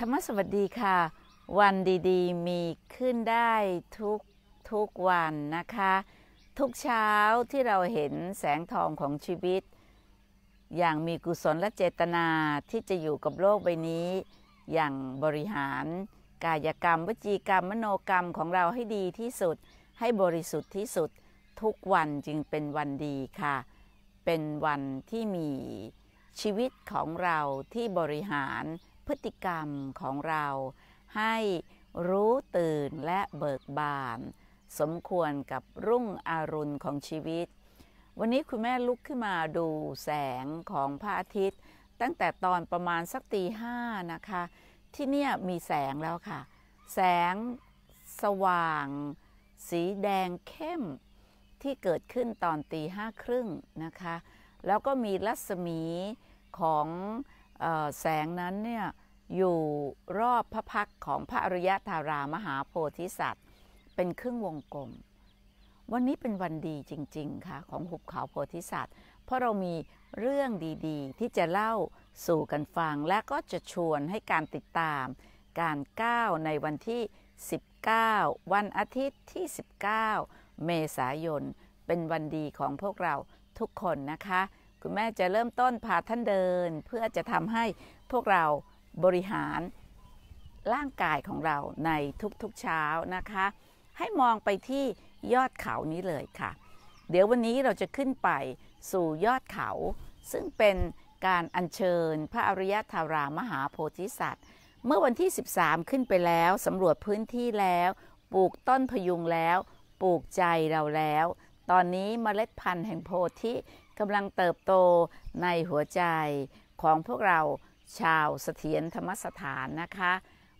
ธรรมสวัสดีค่ะ วันดี ๆ มีขึ้นได้ทุกทุกวันนะคะ ทุกเช้าที่เราเห็นแสงทองของชีวิต อย่างมีกุศลและเจตนาที่จะอยู่กับโลกใบนี้ อย่างบริหาร กายกรรมวจีกรรมมโนกรรมของเราให้ดีที่สุดให้บริสุทธิ์ที่สุดทุกวันจึงเป็นวันดีค่ะ เป็นวันที่มีชีวิตของเราที่บริหารพฤติกรรมของเราให้รู้ตื่นและเบิกบาน สมควรกับรุ่งอรุณของชีวิต วันนี้คุณแม่ลุกขึ้นมาดูแสงของพระอาทิตย์ ตั้งแต่ตอนประมาณสักตีห้านะคะ ที่เนี่ยมีแสงแล้วค่ะ แสงสว่างสีแดงเข้ม ที่เกิดขึ้นตอนตีห้าครึ่งนะคะ แล้วก็มีรัศมีของแสงนั้นเนี่ยอยู่รอบพระพักของพระอริยธารามหาโพธิสัตว์ เป็นครึ่งวงกลม วันนี้เป็นวันดีจริงๆ ค่ะ ของหุบเขาโพธิสัตว์ เพราะเรามีเรื่องดีๆที่จะเล่าสู่กันฟังและก็จะชวนให้การติดตามการก้าวในวันที่ 19 วันอาทิตย์ที่ 19 เมษายน เป็นวันดีของพวกเราทุกคนนะคะุณแม่จะเริ่มต้นพาท่านเดินเพื่อจะทำให้พวกเราบริหารร่างกายของเราในทุกๆเช้านะคะ ให้มองไปที่ยอดเขานี้เลยค่ะ เดี๋ยววันนี้เราจะขึ้นไปสู่ยอดเขา ซึ่งเป็นการอัญเชิญพระอริยธารามหาโพธิสัตว์ เมื่อวันที่ 13 ขึ้นไปแล้วสำรวจพื้นที่แล้ว ปลูกต้นพยุงแล้ว ปลูกใจเราแล้ว ตอนนี้มเมล็ดพันธุ์แห่งโพธิกำลังเติบโตในหัวใจของพวกเราชาวเสถียรธรรมสถานนะคะ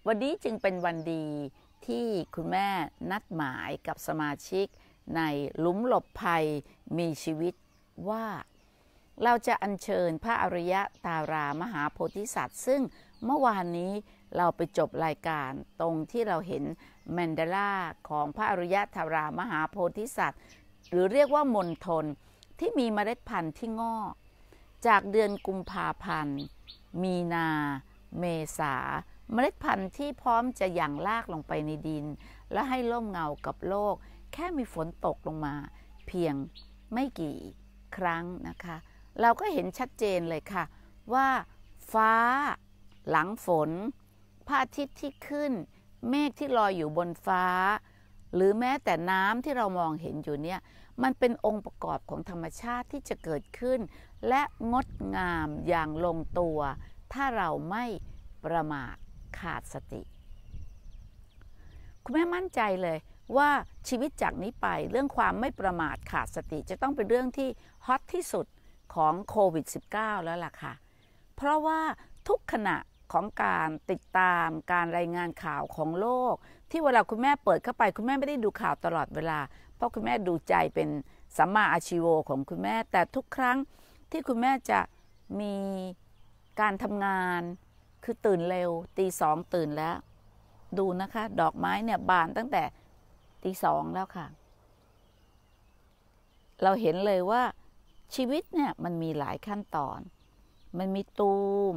วันนี้จึงเป็นวันดีที่คุณแม่นัดหมายกับสมาชิกในลุ้มหลบภัยมีชีวิตว่า เราจะอัญเชิญพระอริยะตารามหาโพธิสัตว์ ซึ่งเมื่อวานนี้เราไปจบรายการตรงที่เราเห็นแมนดาลาของพระอริยะตารามหาโพธิสัตว์ หรือเรียกว่ามนทนที่มีเมล็ดพันธุ์ที่งอกจากเดือนกุมภาพันธ์ มีนา เมษาเมล็ดพันธุ์ที่พร้อมจะหยั่งลากลงไปในดิน และให้ร่มเงากับโลก แค่มีฝนตกลงมา เพียงไม่กี่ครั้งนะคะ เราก็เห็นชัดเจนเลยค่ะ ว่าฟ้าหลังฝนพระอาทิตย์ที่ขึ้นเมฆที่ลอยอยู่บนฟ้า หรือแม้แต่น้ำที่เรามองเห็นอยู่เนี่ยมันเป็นองค์ประกอบของธรรมชาติที่จะเกิดขึ้น และงดงามอย่างลงตัว ถ้าเราไม่ประมาทขาดสติ คุณแม่มั่นใจเลยว่าชีวิตจากนี้ไปเรื่องความไม่ประมาทขาดสติ จะต้องเป็นเรื่องที่ฮอตที่สุดของโควิด -19 แล้วล่ะค่ะ เพราะว่าทุกขณะของการติดตามการรายงานข่าวของโลก ที่เวลาคุณแม่เปิดเข้าไปคุณแม่ไม่ได้ดูข่าวตลอดเวลาพราะคุณแม่ ดูใจเป็นสัมมาอาชีโวของคุณแม่แต่ทุกครั้งที่คุณแม่จะมีการทำงานคือตื่นเร็วตีสองตื่นแล้วดูนะคะ ดอกไม้เนี่ยบานตั้งแต่ตีสองแล้วค่ะ เราเห็นเลยว่าชีวิตเนี่ย มันมีหลายขั้นตอน มันมีตูม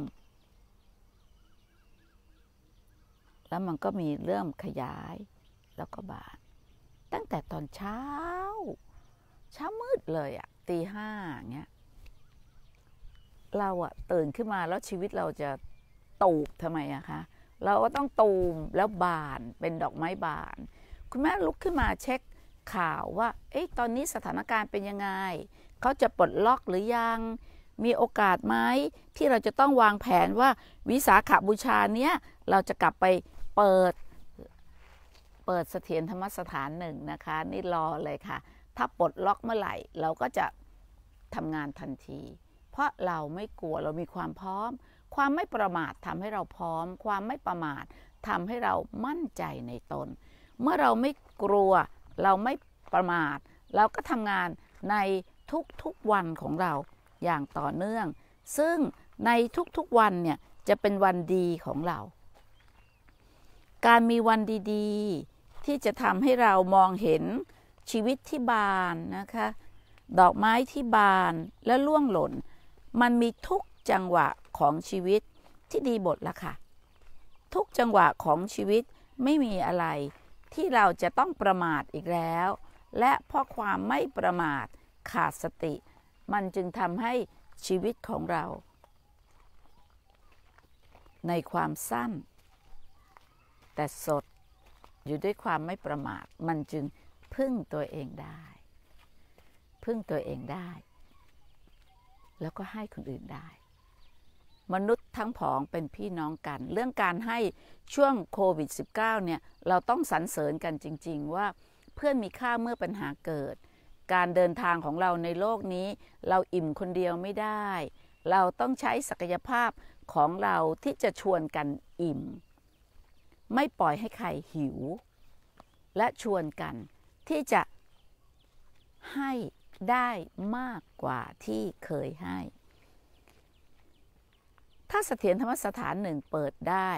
แล้วมันก็มีเริ่มขยายแล้วก็บานตั้งแต่ตอนเช้า เช้ามืดเลยอะตีห้าเงี้ย เราอะตื่นขึ้นมาแล้วชีวิตเราจะตูบทำไมอะคะเราก็ต้องตูมแล้วบานเป็นดอกไม้บาน คุณแม่ลุกขึ้นมาเช็คข่าวว่าเอ๊ะตอนนี้สถานการณ์เป็นยังไง เขาจะปลดล็อกหรือยังมีโอกาสไหมที่เราจะต้องวางแผนว่าวิสาขบูชาเนี้ย เราจะกลับไปเปิดเปิดเสถียรธรรมสถานหนึ่งนะคะนี่รอเลยค่ะ ถ้าปลดล็อกเมื่อไหร่เราก็จะทำงานทันที เพราะเราไม่กลัวเรามีความพร้อม ความไม่ประมาททำให้เราพร้อม ความไม่ประมาททำให้เรามั่นใจในตน เมื่อเราไม่กลัวเราไม่ประมาท เราก็ทำงานในทุกๆวันของเราอย่างต่อเนื่อง ซึ่งในทุกๆวันเนี่ยจะเป็นวันดีของเรา การมีวันดีที่จะทำให้เรามองเห็นชีวิตที่บานนะคะ ดอกไม้ที่บานและล่วงหล่น มันมีทุกจังหวะของชีวิตที่ดีบทละค่ะ ทุกจังหวะของชีวิตไม่มีอะไรที่เราจะต้องประมาทอีกแล้ว และ เพราะความไม่ประมาทขาดสติ มันจึงทำให้ชีวิตของเรา ในความสั้น แต่สดอยู่ด้วยความไม่ประมาทมันจึงพึ่งตัวเองได้พึ่งตัวเองได้ แล้วก็ให้คนอื่นได้ มนุษย์ทั้งผองเป็นพี่น้องกัน เรื่องการให้ช่วงโควิด -19 เนี่ยเราต้องสรรเสริญกันจริง ๆว่า เพื่อนมีค่าเมื่อปัญหาเกิด การเดินทางของเราในโลกนี้ เราอิ่มคนเดียวไม่ได้ เราต้องใช้ศักยภาพของเราที่จะชวนกันอิ่มไม่ปล่อยให้ใครหิว และชวนกันที่จะให้ได้มากกว่าที่เคยให้ ถ้าเสถียรธรรมสถานหนึ่งเปิดได้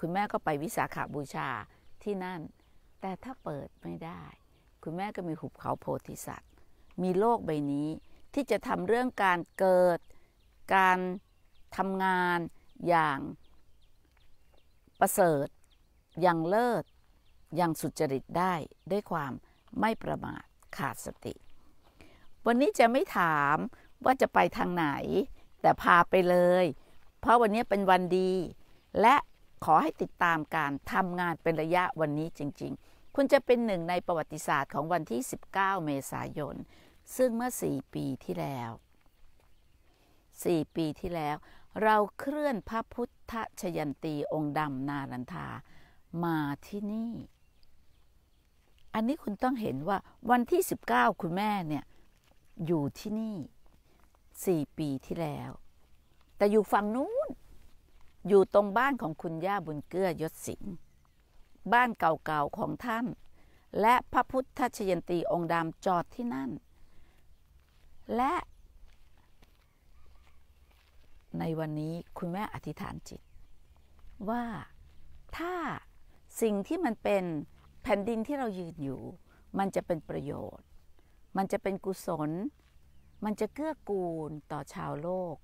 คุณแม่ก็ไปวิสาขาบูชาที่นั่นแต่ถ้าเปิดไม่ได้ คุณแม่ก็มีหุบเขาโพธิสัตว์ มีโลกใบนี้ ที่จะทำเรื่องการเกิดการทำงานอย่างประเสริฐยังเลิศยังสุจริตได้ด้วยความไม่ประมาทขาดสติ วันนี้จะไม่ถามว่าจะไปทางไหน แต่พาไปเลย เพราะวันนี้เป็นวันดี และขอให้ติดตามการทำงานเป็นระยะวันนี้จริง ๆคุณจะเป็นหนึ่งในประวัติศาสตร์ของวันที่ 19 เมษายนซึ่งเมื่อ 4 ปีที่แล้ว 4 ปีที่แล้ว เราเคลื่อนพระพุทธชยันตีองค์ดำนารันทามาที่นี่ อันนี้คุณต้องเห็นว่าวันที่ 19 คุณแม่เนี่ย อยู่ที่นี่สี่ปีที่แล้ว แต่อยู่ฝั่งนู้น อยู่ตรงบ้านของคุณย่าบุญเกื้อยศสิงบ้านเก่าๆของท่าน และพระพุทธชยันตีองค์ดำจอดที่นั่น และ ในวันนี้คุณแม่อธิษฐานจิต ว่าถ้าสิ่งที่มันเป็นแผ่นดินที่เรายืนอยู่ มันจะเป็นประโยชน์ มันจะเป็นกุศล มันจะเกื้อกูลต่อชาวโลก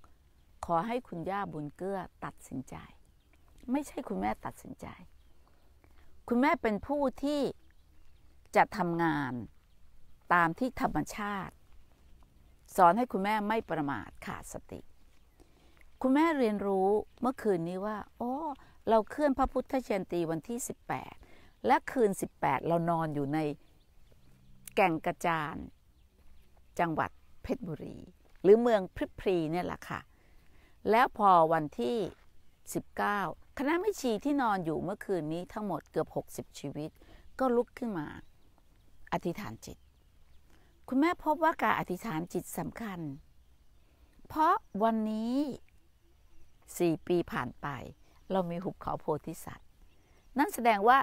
ขอให้คุณย่าบุญเกื้อตัดสินใจ ไม่ใช่คุณแม่ตัดสินใจ คุณแม่เป็นผู้ที่จะทำงานตามที่ธรรมชาติ สอนให้คุณแม่ไม่ประมาทขาดสติ คุณแม่เรียนรู้เมื่อคืนนี้ว่า โอเราเคลื่อนพระพุทธเจนตีวันที่ 18 และคืน 18 เรานอนอยู่ในแก่งกระจาน จังหวัดเพชรบุรี หรือเมืองพริพรีเนี่ยแหละค่ะ แล้วพอวันที่ 19 คณะไม่ชีที่นอนอยู่เมื่อคืนนี้ทั้งหมดเกือบ 60 ชีวิต ก็ลุกขึ้นมาอธิษฐานจิต คุณแม่พบว่าการอธิษฐานจิตสำคัญ เพราะวันนี้ 4 ปีผ่านไปเรามีหุบเขาโพธิสัตว์ นั่นแสดงว่า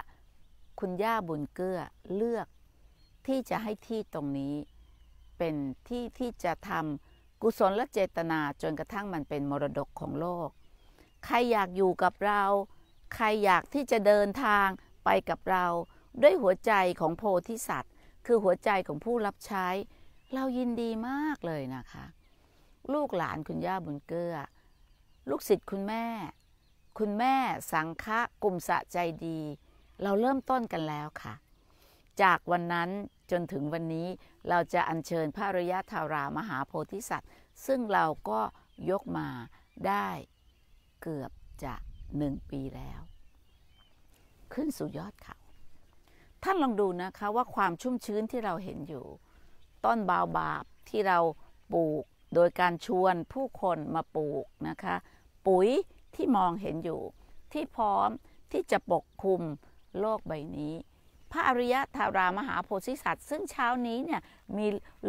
คุณย่าบุญเกื้อเลือกที่จะให้ที่ตรงนี้ เป็นที่ที่จะทำกุศลและเจตนาจนกระทั่งมันเป็นมรดกของโลก ใครอยากอยู่กับเรา ใครอยากที่จะเดินทางไปกับเราด้วยหัวใจของโพธิสัตว์ คือหัวใจของผู้รับใช้ เรายินดีมากเลยนะคะ ลูกหลานคุณย่าบุญเกื้อ ลูกศิษย์คุณแม่คุณแม่สังฆะกลุ่มสะใจดี เราเริ่มต้นกันแล้วค่ะ จากวันนั้นจนถึงวันนี้เราจะอัญเชิญพระรยาธารามหาโพธิสัตว์ ซึ่งเราก็ยกมาได้เกือบจะหนึ่งปีแล้ว ขึ้นสู่ยอดเขา ท่านลองดูนะคะว่าความชุ่มชื้นที่เราเห็นอยู่ ต้นบาวบาบที่เราปลูกโดยการชวนผู้คนมาปลูกนะคะ ปุ๋ยที่มองเห็นอยู่ที่พร้อมที่จะปกคลุมโลกใบนี้ พระอริยธารามหาโพธิสัตว์ ซึ่งเช้านี้เนี่ยมี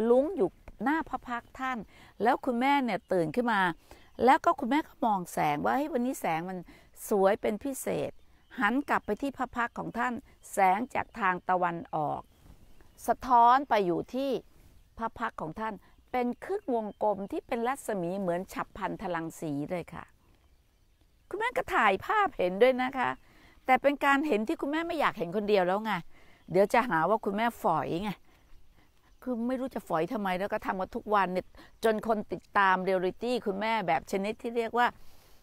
ลุ้งอยู่หน้าพระพักท่าน แล้วคุณแม่เนี่ยตื่นขึ้นมา แล้วก็คุณแม่ก็มองแสงว่าเฮ้ยวันนี้แสงมันสวยเป็นพิเศษ หันกลับไปที่พระพักของท่าน แสงจากทางตะวันออก สะท้อนไปอยู่ที่พระพักของท่าน เป็นครึ่งวงกลมที่เป็นรัศมีเหมือนฉับพันทลังสีเลยค่ะคุณแม่ก็ถ่ายภาพเห็นด้วยนะคะ แต่เป็นการเห็นที่คุณแม่ไม่อยากเห็นคนเดียวแล้วไงเดี๋ยวจะหาว่าคุณแม่ฝอยไงคือไม่รู้จะฝอยทำไม แล้วก็ทำมาทุกวันเนี่ยจนคนติดตามเรียลิตี้คุณแม่แบบชนิดที่เรียกว่า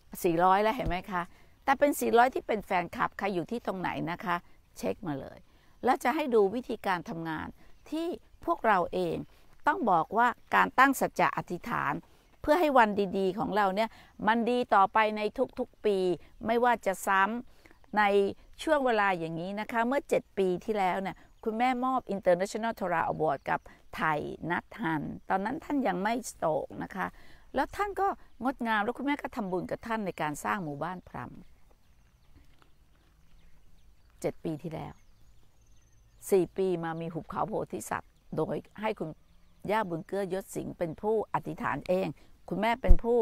400 แล้วเห็นไหมคะแต่เป็น 400 ที่เป็นแฟนคลับใครอยู่ที่ตรงไหนนะคะ เช็คมาเลยแล้วจะให้ดูวิธีการทำงานที่พวกเราเองต้องบอกว่าการตั้งสัจจะอธิษฐานเพื่อให้วันดี ๆ ของเราเนี่ย มันดีต่อไปในทุกๆปีไม่ว่าจะซ้ำในช่วงเวลาอย่างนี้นะคะ เมื่อ 7 ปีที่แล้วเนี่ย คุณแม่มอบ International t o r a Award กับไทยนัทฮันตอนนั้นท่านยังไม่โตกนะคะ แล้วท่านก็งดงาม แล้วคุณแม่ก็ทำบุญกับท่านในการสร้างหมู่บ้านพรมเจ็ดปีที่แล้วสี่ปีมามีหุบเขาโพธิสัตว์โดยให้คุณย่าบุญเกื้อยศสิงเป็นผู้อธิษฐานเองคุณแม่เป็นผู้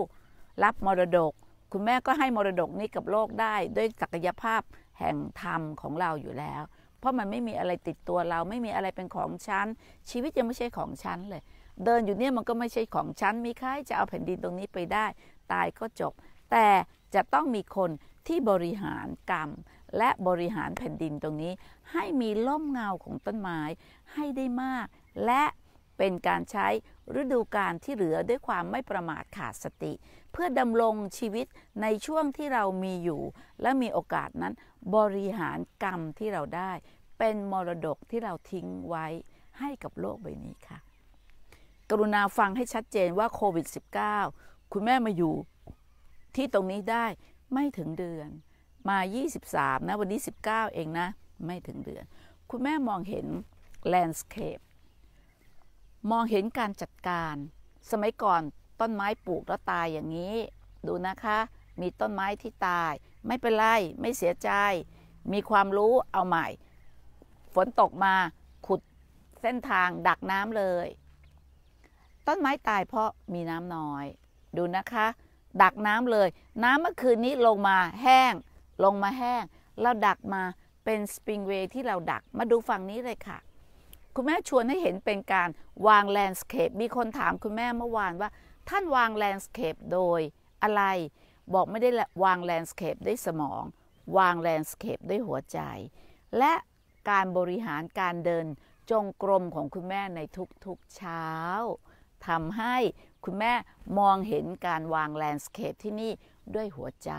รับมรดก คุณแม่ก็ให้มรดกนี้กับโลกได้ด้วยศักยภาพแห่งธรรมของเราอยู่แล้ว เพราะมันไม่มีอะไรติดตัวเราไม่มีอะไรเป็นของฉันชีวิตยังไม่ใช่ของฉันเลย เดินอยู่เนี่ยมันก็ไม่ใช่ของฉันมีใครจะเอาแผ่นดินตรงนี้ไปได้ตายก็จบ แต่จะต้องมีคนที่บริหารกรรมและบริหารแผ่นดินตรงนี้ให้มีล่มเงาของต้นไม้ให้ได้มากและเป็นการใช้ฤดูกาลที่เหลือด้วยความไม่ประมาทขาดสติ เพื่อดำรงชีวิตในช่วงที่เรามีอยู่ และมีโอกาสนั้นบริหารกรรมที่เราได้ เป็นมรดกที่เราทิ้งไว้ให้กับโลกใบนี้ค่ะ กรุณาฟังให้ชัดเจนว่าโควิด -19 คุณแม่มาอยู่ที่ตรงนี้ได้ไม่ถึงเดือน มา 23 นะวันนี้ 19 เองนะไม่ถึงเดือน คุณแม่มองเห็นแลนด์สเคปมองเห็นการจัดการ สมัยก่อนต้นไม้ปลูกแล้วตายอย่างนี้ ดูนะคะ มีต้นไม้ที่ตาย ไม่เป็นไรไม่เสียใจ มีความรู้เอาใหม่ ฝนตกมาขุดเส้นทาง ดักน้ำเลย ต้นไม้ตายเพราะมีน้ำน้อย ดูนะคะ ดักน้ำเลย น้ำเมื่อคืนนี้ลงมาแห้ง ลงมาแห้ง เราดักมาเป็นสปริงเวย์ที่เราดักมาดูฝั่งนี้เลยค่ะคุณแม่ชวนให้เห็นเป็นการวางแลนด์สเคป มีคนถามคุณแม่เมื่อวานว่า ท่านวางแลนด์สเคปโดยอะไร บอกไม่ได้วางแลนด์สเคปด้วยสมองวางแลนด์สเคปด้วยหัวใจ และการบริหารการเดินจงกรมของคุณแม่ในทุกๆเช้าทำให้คุณแม่มองเห็นการวางแลนด์สเคปที่นี่ด้วยหัวใจ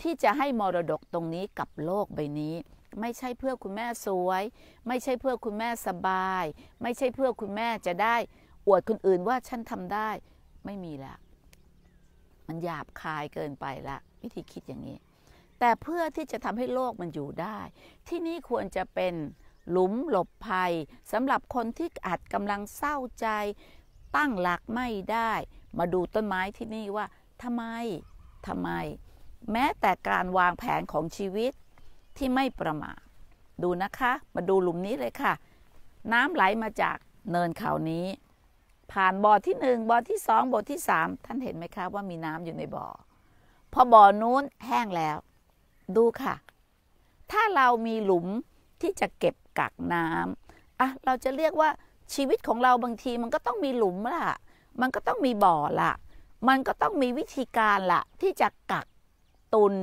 ที่จะให้มรดกตรงนี้กับโลกใบนี้ไม่ใช่เพื่อคุณแม่สวย ไม่ใช่เพื่อคุณแม่สบาย ไม่ใช่เพื่อคุณแม่จะได้ อวดคนอื่นว่าฉันทำได้ไม่มีละ มันหยาบคายเกินไปละ วิธีคิดอย่างนี้ แต่เพื่อที่จะทำให้โลกมันอยู่ได้ ที่นี่ควรจะเป็นหลุมหลบภัยสำหรับคนที่อาจกำลังเศร้าใจ ตั้งหลักไม่ได้ มาดูต้นไม้ที่นี่ว่าทำไมทำไม แม้แต่การวางแผนของชีวิตที่ไม่ประมาทดูนะคะ มาดูหลุมนี้เลยค่ะ น้ำไหลมาจากเนินเขานี้ ผ่านบ่อที่หนึ่งบ่อที่สองบ่อที่สามท่านเห็นไหมคะว่ามีน้ำอยู่ในบ่อพอบ่อนู้นแห้งแล้ว ดูค่ะ ถ้าเรามีหลุมที่จะเก็บกักน้ำอ่ะเราจะเรียกว่าชีวิตของเราบางทีมันก็ต้องมีหลุมล่ะ มันก็ต้องมีบ่อล่ะ มันก็ต้องมีวิธีการล่ะ ที่จะกักตุน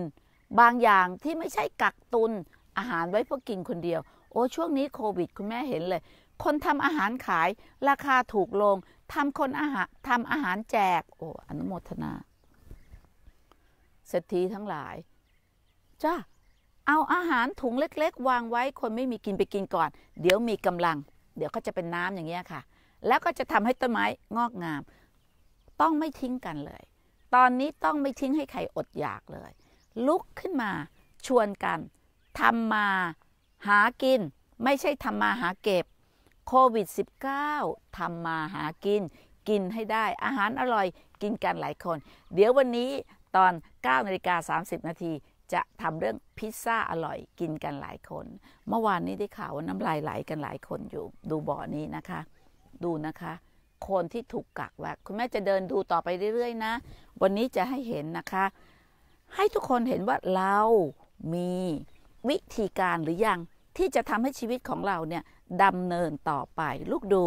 บางอย่างที่ไม่ใช่กักตุนอาหารไว้เพื่อกินคนเดียว โอ้ ช่วงนี้โควิด คุณแม่เห็นเลย คนทำอาหารขาย ราคาถูกลง ทำคนอาหารทำอาหารแจก โอ้อนุโมทนา เศรษฐีทั้งหลาย จ้าเอาอาหารถุงเล็กๆ วางไว้คนไม่มีกินไปกินก่อน เดี๋ยวมีกำลัง เดี๋ยวก็จะเป็นน้ำอย่างเงี้ยค่ะ แล้วก็จะทำให้ต้นไม้งอกงาม ต้องไม่ทิ้งกันเลย ตอนนี้ต้องไม่ทิ้งให้ใครอดอยากเลยลุกขึ้นมาชวนกันทำมาหากิน ไม่ใช่ทำมาหาเก็บโควิด -19 ทำมาหากิน กินให้ได้อาหารอร่อยกินกันหลายคน เดี๋ยววันนี้ตอน9นาฬิกา30นาทีจะทำเรื่องพิซซ่าอร่อยกินกันหลายคน เมื่อวานนี้ได้ข่าวว่าน้ำลายไหลกันหลายคนอยู่ดูบ่อนี้นะคะ ดูนะคะ คนที่ถูกกักว่าคุณแม่จะเดินดูต่อไปเรื่อยๆ นะ วันนี้จะให้เห็นนะคะให้ทุกคนเห็นว่าเรา มีวิธีการหรือยังที่จะทำให้ชีวิตของเราเนี่ยดำเนินต่อไป ลูกดู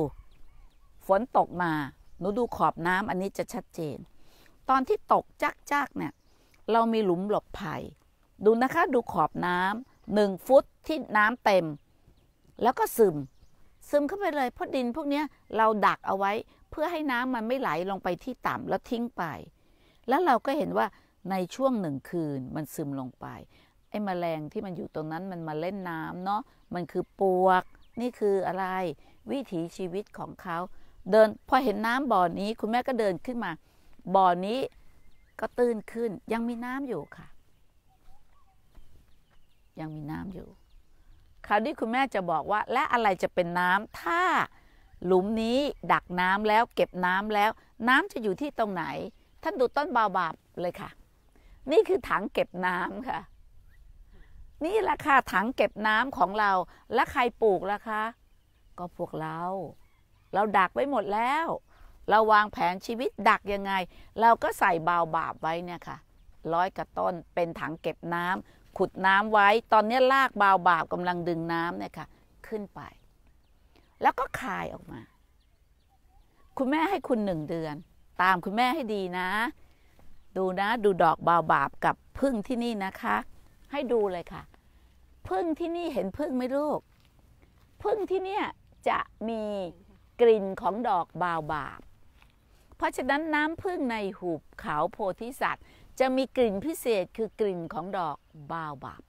ฝนตกมา หนูดูขอบน้ำอันนี้จะชัดเจน ตอนที่ตกจักจักเนี่ย เรามีหลุมหลบภัย ดูนะคะ ดูขอบน้ำหนึ่งฟุตที่น้ำเต็ม แล้วก็ ซึม ซึมเข้าไปเลย เพราะดินพวกนี้เราดักเอาไว้เพื่อให้น้ำมันไม่ไหลลงไปที่ต่ำแล้วทิ้งไป แล้วเราก็เห็นว่าในช่วงหนึ่งคืนมันซึมลงไปไอ้มแมลงที่มันอยู่ตรงนั้นมันมาเล่นน้ำเนาะมันคือปวกนี่คืออะไรวิถีชีวิตของเขาเดินพอเห็นน้ำบ่อนนี้คุณแม่ก็เดินขึ้นมา บ่อนนี้ก็ตื้นขึ้น ยังมีน้ำอยู่ค่ะ ยังมีน้ำอยู่คราวนี้คุณแม่จะบอกว่าและอะไรจะเป็นน้ำถ้าหลุมนี้ดักน้ำแล้วเก็บน้ำแล้ว น้ำจะอยู่ที่ตรงไหนท่านดูต้นบาบาบเลยค่ะนี่คือถังเก็บน้ำค่ะ นี่ราคาถังเก็บน้ำของเรา และใครปลูกล่ะคะ ก็พวกเรา เราดักไว้หมดแล้ว เราวางแผนชีวิตดักยังไง เราก็ใส่บาวบาบไว้เนี่ยค่ะ ร้อยกระต้นเป็นถังเก็บน้ำขุดน้ำไว้ ตอนนี้ลากบาวบาบกำลังดึงน้ำเนี่ยค่ะ ขึ้นไป แล้วก็คายออกมา คุณแม่ให้คุณหนึ่งเดือน ตามคุณแม่ให้ดีนะดูนะดูดอกบาวบาบกับพึ่งที่นี่นะคะ ให้ดูเลยค่ะพึ่งที่นี่เห็นพึ่งไหมลูกพึ่งที่เนี่ยจะมีกลิ่นของดอกบาวบาบ เพราะฉะนั้นน้ำพึ่งในหูบเขาโพธิสัตว์ จะมีกลิ่นพิเศษคือกลิ่นของดอกบาวบาบ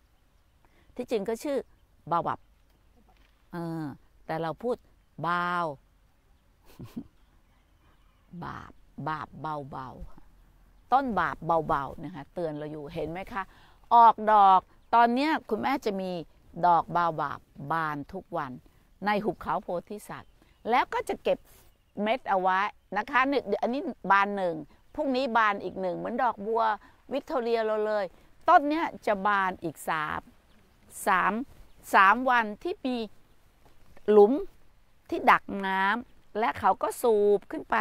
ที่จริงก็ชื่อ บาวบาบเออแต่เราพูดบาวบาบบาบเบาเบาต้นบาปเบาๆนะคะเตือนเราอยู่เห็นไหมคะ ออกดอกตอนนี้คุณแม่จะมีดอกบาบาบบานทุกวันในหุบเขาโพธิสัตว์แล้วก็จะเก็บเม็ดเอาไว้นะคะ อันนี้บานหนึ่งพรุ่งนี้บานอีกหนึ่ง เหมือนดอกบัววิกตอเรียเราเลย ต้นเนี้ยจะบานอีกสามสามสามวันที่มีหลุมที่ดักน้ำและเขาก็สูบขึ้นไป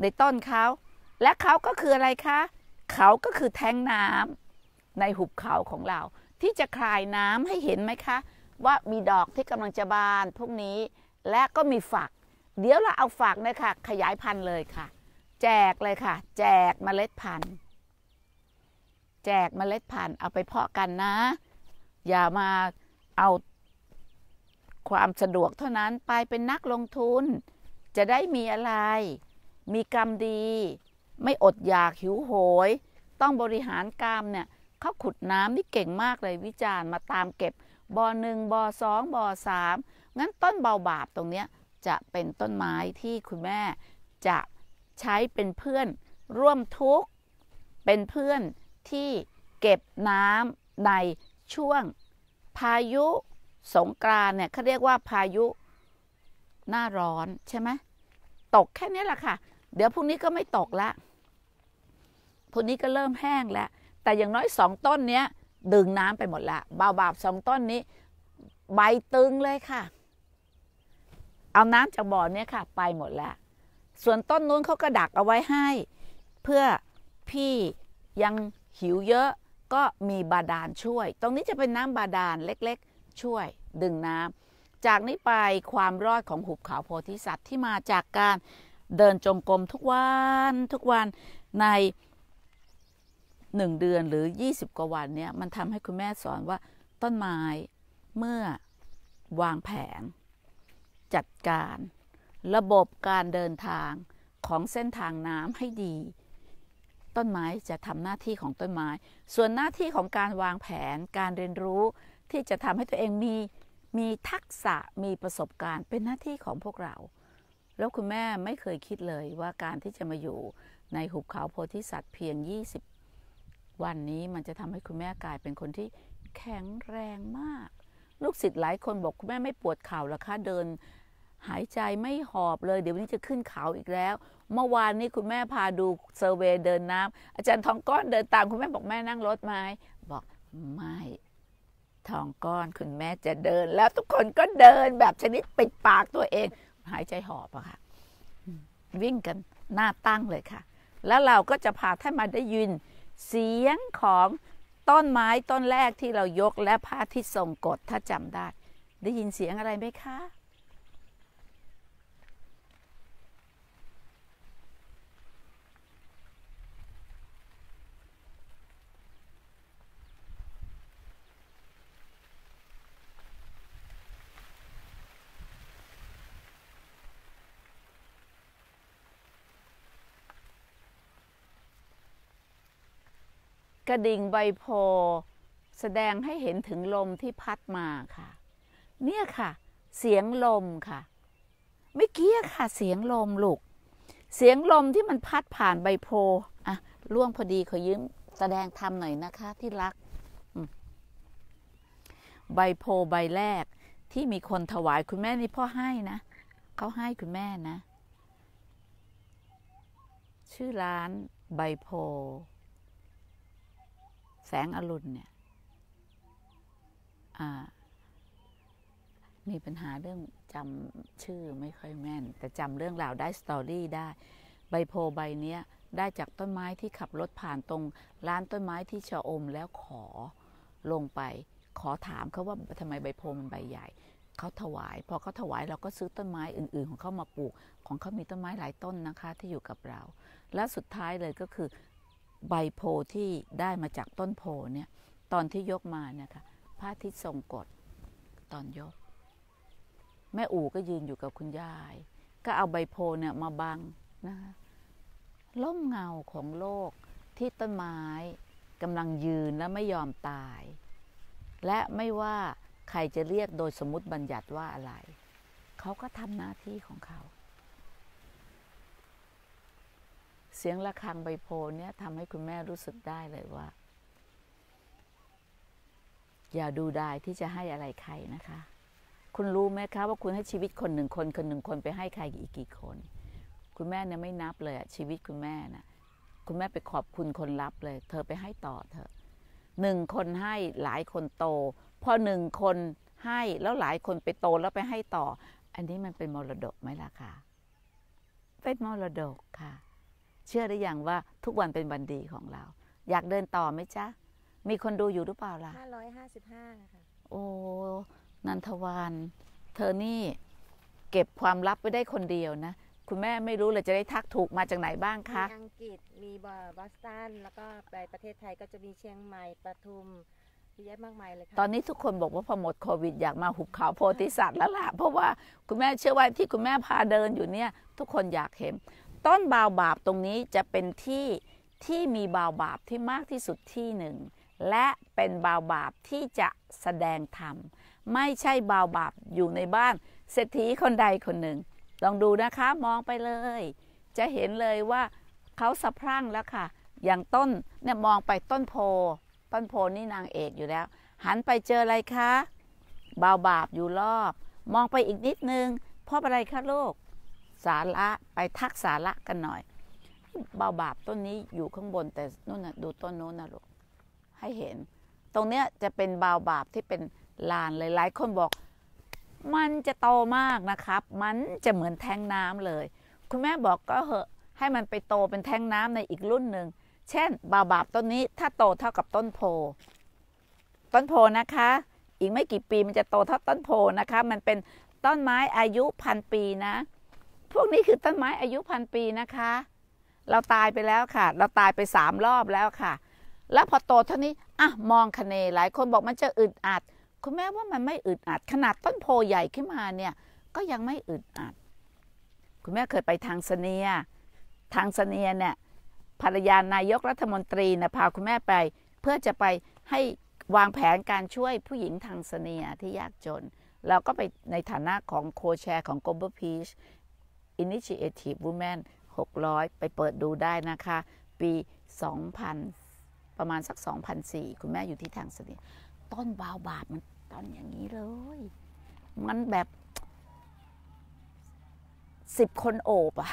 ในต้นเขาและเขาก็คืออะไรคะเขาก็คือแทงน้ำในหุบเขาของเราที่จะคลายน้ำให้เห็นไหมคะว่ามีดอกที่กำลังจะบานพวกนี้และก็มีฝัก เดี๋ยวเราเอาฝักนะคะขยายพันธุ์เลยค่ะ แจกเลยค่ะ แจกเมล็ดพันธุ์แจกเมล็ดพันธุ์เอาไปเพาะกันนะ อย่ามาเอาความสะดวกเท่านั้นไปเป็นนักลงทุน จะได้มีอะไร มีกรรมดีไม่อดอยากหิวโหย ต้องบริหารกามเนี่ยเขาขุดน้ำนี่เก่งมากเลยวิจารณ์มาตามเก็บบอหนึ่งบอสองบอสามงั้นต้นเบาบาบตรงเนี้ยจะเป็นต้นไม้ที่คุณแม่จะใช้เป็นเพื่อนร่วมทุกข์ เป็นเพื่อนที่เก็บน้ำในช่วงพายุสงกรานเนี่ยเขาเรียกว่าพายุหน้าร้อนใช่ไหม ตกแค่นี้แหละค่ะ เดี๋ยวพรุ่งนี้ก็ไม่ตกละพวกนี้ก็เริ่มแห้งแล้ว แต่อย่างน้อยสองต้นเนี้ย ดึงน้ำไปหมดละบาบาบสองต้นนี้ใบตึงเลยค่ะ เอาน้ำจากบ่อเนี้ยค่ะ ไปหมดละส่วนต้นนู้นเขาก็ดักเอาไว้ให้ เพื่อพี่ยังหิวเยอะก็มีบาดาลช่วย ตรงนี้จะเป็นน้ำบาดาลเล็ก ๆ ช่วยดึงน้ำ จากนี้ไปความรอดของหุบเขาโพธิสัตว์ที่มาจากการเดินจงกรมทุกวันทุกวันในหนึ่งเดือนหรือ 20 กว่าวัน เนี่ยมันทำให้คุณแม่ สอนว่าต้นไม้เมื่อวางแผน จัดการระบบการเดินทางของเส้นทางน้ำให้ดี ต้นไม้จะทำหน้าที่ของต้นไม้ ส่วนหน้าที่ของการวางแผนการเรียนรู้ที่จะทำให้ตัวเองมีมีทักษะมีประสบการณ์เป็นหน้าที่ของพวกเรา แล้วคุณแม่ไม่เคยคิดเลยว่าการที่จะมาอยู่ในหุบเขาโพธิสัตว์เพียง20วันนี้มันจะทำให้คุณแม่กลายเป็นคนที่แข็งแรงมาก ลูกศิษย์หลายคนบอกคุณแม่ไม่ปวดเข่าหรอคะเดิน หายใจไม่หอบเลย เดี๋ยววันนี้จะขึ้นเขาอีกแล้ว เมื่อวานนี้คุณแม่พาดูเซอร์เวยเดินน้ำอาจารย์ทองก้อนเดินตาม คุณแม่บอกแม่ นั่งรถไหมบอกไม่ ทองก้อนคุณแม่จะเดิน แล้วทุกคนก็เดินแบบชนิดปิดปากตัวเอง หายใจหอบอะค่ะ วิ่งกันหน้าตั้งเลยค่ะ แล้วเราก็จะพาท่านมาได้ยินเสียงของต้นไม้ต้นแรกที่เรายกและพระอาทิตย์ทรงกฎถ้าจำได้ ได้ยินเสียงอะไรไหมคะกระดิ่งใบโพแสดงให้เห็นถึงลมที่พัดมาค่ะ เนี่ยค่ะ เสียงลมค่ะไม่เกี้ยค่ะ เสียงลมลูกเสียงลมที่มันพัดผ่านใบโพอ่ะล่วงพอดีขอยืมแสดงทำหน่อยนะคะที่รักใบโพใบแรกที่มีคนถวายคุณแม่นี่พ่อให้นะเขาให้คุณแม่นะ ชื่อร้านใบโพแสงอรุณเนี่ยมีปัญหาเรื่องจำชื่อไม่ค่อยแม่น แต่จำเรื่องราว ได้สตอรี่ได้ ใบโพใบเนี้ยได้จากต้นไม้ที่ขับรถผ่านตรงร้านต้นไม้ที่ชะอมแล้วขอลงไปขอถามเขาว่าทำไมใบโพมันใบใหญ่เขาถวาย พอเขาถวายเราก็ซื้อต้นไม้อื่นๆ ของเขามาปลูก ของเขามีต้นไม้หลายต้นนะคะที่อยู่กับเรา และสุดท้ายเลยก็คือใบโพที่ได้มาจากต้นโพเนี่ยตอนที่ยกมานะคะพระทิตย์ทรงกฎตอนยก แม่อู่ก็ยืนอยู่กับคุณยาย ก็เอาใบโพเนี่ยมาบังนะคะล่มเงาของโลกที่ต้นไม้กำลังยืนและไม่ยอมตาย และไม่ว่าใครจะเรียกโดยสมมติบัญญัติว่าอะไร เขาก็ทำหน้าที่ของเขาเสียงะระฆังใบโพเนี่ยทำให้คุณแม่รู้สึกได้เลยว่า อย่าดูดายที่จะให้อะไรใครนะคะ คุณรู้ไหมคะว่าคุณให้ชีวิตคนหนึ่งคนคนหนึ่งคนไปให้ใครอีกกี่คน คุณแม่เนี่ยไม่นับเลยอะชีวิตคุณแม่นะ่ะคุณแม่ไปขอบคุณคนรับเลยเธอไปให้ต่อเธอหนึ่งคนให้หลายคนโต พอหนึ่งคนให้ แล้วหลายคนไปโตแล้วไปให้ต่อ อันนี้มันเป็นมรดกไหมล่ะคะเป็นมรดกค่ะชื่อหรือยังว่าทุกวันเป็นวันดีของเรา อยากเดินต่อไหมจ๊ะ มีคนดูอยู่หรือเปล่าล่ะห้าร้อยห้าสิบห้าค่ะโอ้ นันทวานเธอนี่เก็บความลับไว้ได้คนเดียวนะ คุณแม่ไม่รู้เลยจะได้ทักถูกมาจากไหนบ้างคะมีอังกฤษมีบอสตัน แล้วก็ไปประเทศไทยก็จะมีเชียงใหม่ปทุมเยอะมากมายเลยค่ะ ตอนนี้ทุกคนบอกว่าพอหมดโควิดอยากมาหุบเขาโพธิสัตว์แล้วล่ะเพราะว่าคุณแม่เชื่อว่าที่คุณแม่พาเดินอยู่เนี่ยทุกคนอยากเห็นต้น บาวบาบตรงนี้จะเป็นที่ที่มี บาวบาบที่มากที่สุดที่หนึ่ง และเป็น บาวบาบที่จะแสดงธรรมไม่ใช่ บาวบาบอยู่ในบ้านเศรษฐีคนใดคนหนึ่งลองดูนะคะมองไปเลย จะเห็นเลยว่าเขาสะพรั่งแล้วค่ะ อย่างต้นเนี่ยมองไปต้นโพ ต้นโพนี่นางเอกอยู่แล้ว หันไปเจออะไรคะ บาวบาบอยู่รอบ มองไปอีกนิดนึงพบอะไรคะลูกสาระไปทักสาระกันหน่อยเบาบาบต้นนี้อยู่ข้างบนแต่นู่นนะดูต้นนู้นนะลูกให้เห็น ตรงเนี้ยจะเป็นเบาบาบที่เป็นลานเลยหลายคนบอก มันจะโตมากนะครับ มันจะเหมือนแทงน้ำเลย คุณแม่บอกก็เหอะให้มันไปโตเป็นแทงน้ำในอีกรุ่นหนึ่ง เช่นบาบาบต้นนี้ถ้าโตเท่ากับต้นโพ ต้นโพนะคะ อีกไม่กี่ปีมันจะโตเท่าต้นโพนะคะ มันเป็นต้นไม้อายุพันปีนะพวกนี้คือต้นไม้อายุพันปีนะคะ เราตายไปแล้วค่ะ เราตายไปสามรอบแล้วค่ะ แล้วพอโตเท่านี้อ่ะมองคเนหลายคนบอกมันจะอึดอัด คุณแม่ว่ามันไม่อึดอัด ขนาดต้นโพใหญ่ขึ้นมาเนี่ย ก็ยังไม่อึดอัด คุณแม่เคยไปทางเสเนีย ทางเสเนียเนี่ย ภรรยา นายกรัฐมนตรีนะพาคุณแม่ไป เพื่อจะไปให้วางแผนการช่วยผู้หญิงทางเสเนียที่ยากจน เราก็ไปในฐานะของโคแชร์ของ Global Peace Initiative Women 600 ไปเปิดดูได้นะคะ ปี 2000 ประมาณสัก 2004 คุณแม่อยู่ที่ทางสนิทต้นบาวบาทมันต้นอย่างนี้เลย มันแบบสิบคนโอบอะ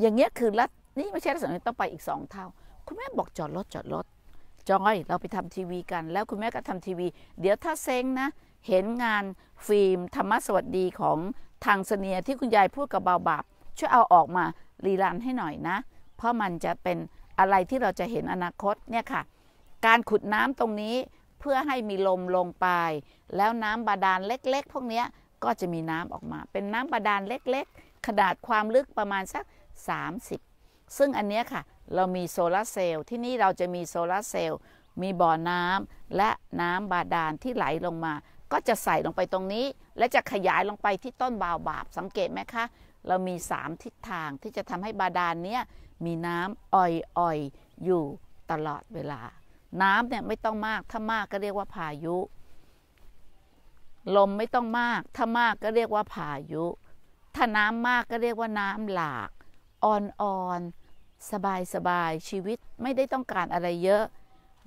อย่างเงี้ยคือรัฐนี่ไม่ใช่รัศสีต้องไปอีกสองเท่า คุณแม่บอกจอดรถจอดรถจอยเราไปทำทีวีกัน แล้วคุณแม่ก็ทำทีวี เดี๋ยวถ้าเซ้งนะ เห็นงานฟิล์ม ธรรมะสวัสดีของทางเสนียที่คุณยายพูดกับเบาบาบช่วยเอาออกมารีรันให้หน่อยนะ เพราะมันจะเป็นอะไรที่เราจะเห็นอนาคตเนี่ยค่ะ การขุดน้ำตรงนี้เพื่อให้มีลมลงไป แล้วน้ำบาดาลเล็กๆพวกนี้ก็จะมีน้ำออกมา เป็นน้ำบาดาลเล็กๆขนาดความลึกประมาณสัก 30 ซึ่งอันนี้ค่ะเรามีโซลาเซลล์ ที่นี่เราจะมีโซลาเซลล์ มีบ่อน้ำและน้ำบาดาลที่ไหลลงมาก็จะใส่ลงไปตรงนี้ และจะขยายลงไปที่ต้นบาวบาบสังเกตไหมคะ เรามี3ทิศทางที่จะทำให้บาดาลเนี้ยมีน้ำอ่อยๆอยอยู่ตลอดเวลา น้ำเนี่ยไม่ต้องมากถ้ามากก็เรียกว่าพายุ ลมไม่ต้องมาก ถ้ามากก็เรียกว่าพายุ ถ้าน้ำมากก็เรียกว่าน้ำหลาก อ่อนๆ สบายๆ ชีวิตไม่ได้ต้องการอะไรเยอะ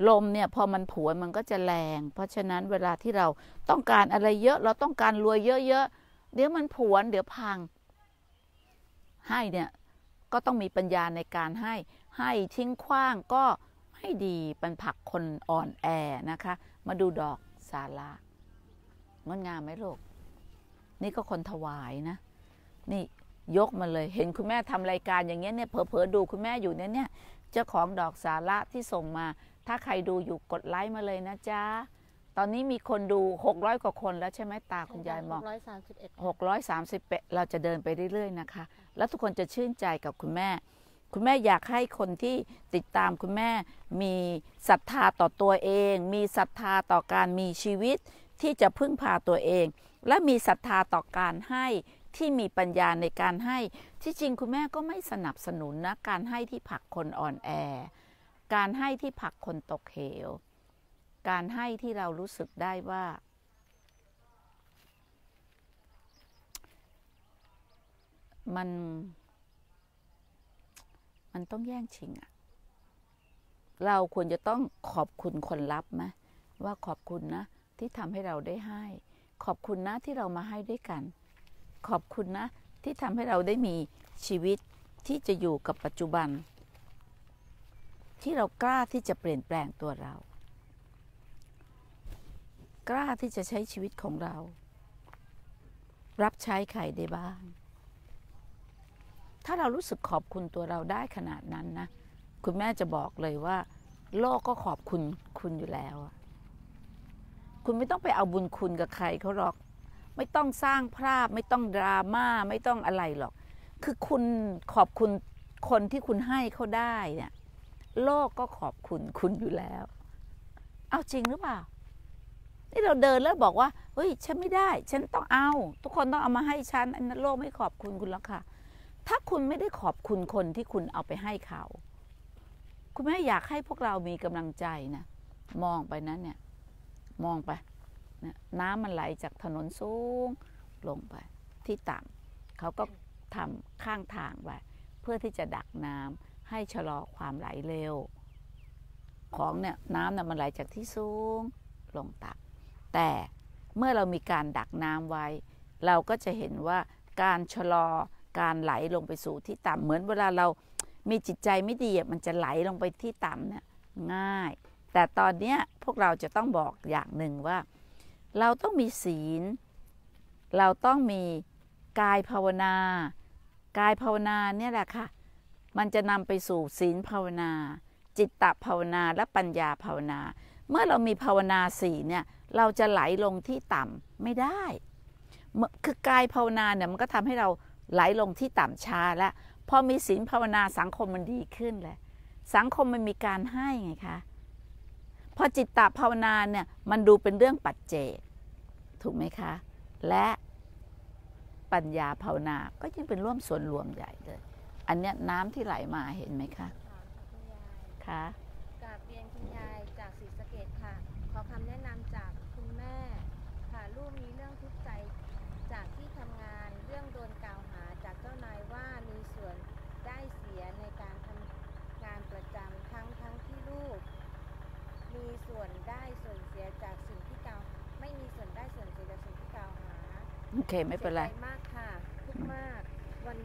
ลมเนี่ย พอมันผวนมันก็จะแรง เพราะฉะนั้นเวลาที่เราต้องการอะไรเยอะ เราต้องการรวยเยอะๆเดี๋ยวมันผวน เดี๋ยวพัง ให้เนี่ย ก็ต้องมีปัญญาในการให้ให้ทิ้งขว้างก็ ไม่ดีเป็นผักคนอ่อนแอ นะคะมาดูดอกสาระงดงามไหมลูกนี่ก็คนถวายนะนี่ยกมาเลย เห็นคุณแม่ทำรายการอย่างเงี้ยเนี่ยเผลอๆดูคุณแม่อยู่เนี่ยเนี่ยเจ้าของดอกสาระที่ส่งมาถ้าใครดูอยู่กดไลค์มาเลยนะจ๊ะ ตอนนี้มีคนดู600กว่าคนแล้วใช่ไหมตาคุณยายมอง631 6 3เราจะเดินไปเรื่อยๆนะคะ แล้วทุกคนจะชื่นใจกับคุณแม่ คุณแม่อยากให้คนที่ติดตามคุณแม่มีศรัทธาต่อตัวเอง มีศรัทธาต่อการมีชีวิตที่จะพึ่งพาตัวเอง และมีศรัทธาต่อการให้ที่มีปัญญาในการให้ ที่จริงคุณแม่ก็ไม่สนับสนุนนะการให้ที่ผักคนอ่อนแอการให้ที่ผลักคนตกเหว การให้ที่เรารู้สึกได้ว่ามันมันต้องแย่งชิงอะเราควรจะต้องขอบคุณคนรับไหมว่าขอบคุณนะที่ทำให้เราได้ให้ ขอบคุณนะที่เรามาให้ด้วยกัน ขอบคุณนะที่ทำให้เราได้มีชีวิตที่จะอยู่กับปัจจุบันที่เรากล้าที่จะเปลี่ยนแปลงตัวเรา กล้าที่จะใช้ชีวิตของเรา รับใช้ใครได้บ้าง ถ้าเรารู้สึกขอบคุณตัวเราได้ขนาดนั้นนะ คุณแม่จะบอกเลยว่า โลกก็ขอบคุณคุณอยู่แล้ว คุณไม่ต้องไปเอาบุญคุณกับใครเขาหรอก ไม่ต้องสร้างภาพ ไม่ต้องดราม่าไม่ต้องอะไรหรอก คือคุณขอบคุณคนที่คุณให้เขาได้เนี่ยโลกก็ขอบคุณคุณอยู่แล้ว เอาจริงหรือเปล่านี่เราเดินแล้วบอกว่า เฮ้ย ฉันไม่ได้ ฉันต้องเอา ทุกคนต้องเอามาให้ฉันอันนั้นโลกไม่ขอบคุณคุณแล้วค่ะ ถ้าคุณไม่ได้ขอบคุณคนที่คุณเอาไปให้เขา คุณแม่อยากให้พวกเรามีกำลังใจนะ มองไปนั้นเนี่ย มองไป น้ำมันไหลจากถนนสูงลงไป ที่ต่ำเขาก็ทำข้างทางไปเพื่อที่จะดักน้ำให้ชะลอความไหลเร็วของเนี่ยน้ำเนี่ยมันไหลจากที่สูงลงต่ำแต่เมื่อเรามีการดักน้ำไว้ เราก็จะเห็นว่าการชะลอการไหลลงไปสู่ที่ต่ำเหมือนเวลาเรามีจิตใจไม่ดีมันจะไหลลงไปที่ต่ำเนี่ยง่าย แต่ตอนนี้พวกเราจะต้องบอกอย่างหนึ่งว่า เราต้องมีศีล เราต้องมีกายภาวนา กายภาวนาเนี่ยแหละค่ะมันจะนำไปสู่ศีลภาวนา จิตตภาวนาและปัญญาภาวนา เมื่อเรามีภาวนาสี่เนี่ยเราจะไหลลงที่ต่ำไม่ได้ คือกายภาวนาเนี่ยมันก็ทำให้เราไหลลงที่ต่ำช้าและ พอมีศีลภาวนาสังคมมันดีขึ้นแหละ สังคมมันมีการให้ไงคะ พอจิตตภาวนาเนี่ยมันดูเป็นเรื่องปัจเจก ถูกไหมคะ และปัญญาภาวนาก็ยิ่งเป็นร่วมส่วนรวมใหญ่เลยอันเนี้ยน้ำที่ไหลมาเห็นไหมคะ ค่ะคากราเรียนคุณยายจากศรีสะเกดค่ะ ขอคำแนะนำจากคุณแม่ค่ะลูกมีเรื่องทุกข์ใจจากที่ทำงานเรื่องโดนกล่าวหา จากเจ้านายว่ามีส่วนได้เสียในการทำงานประจำทั้งทั้งที่ลูกมีส่วนได้ส่วนเสียจากสิ่งที่กล่าวไม่มีส่วนได้ส่วนเสียจากสิ่งที่กล่าวหาโอเคไม่เป็นไรมากค่ะทุกมากวัน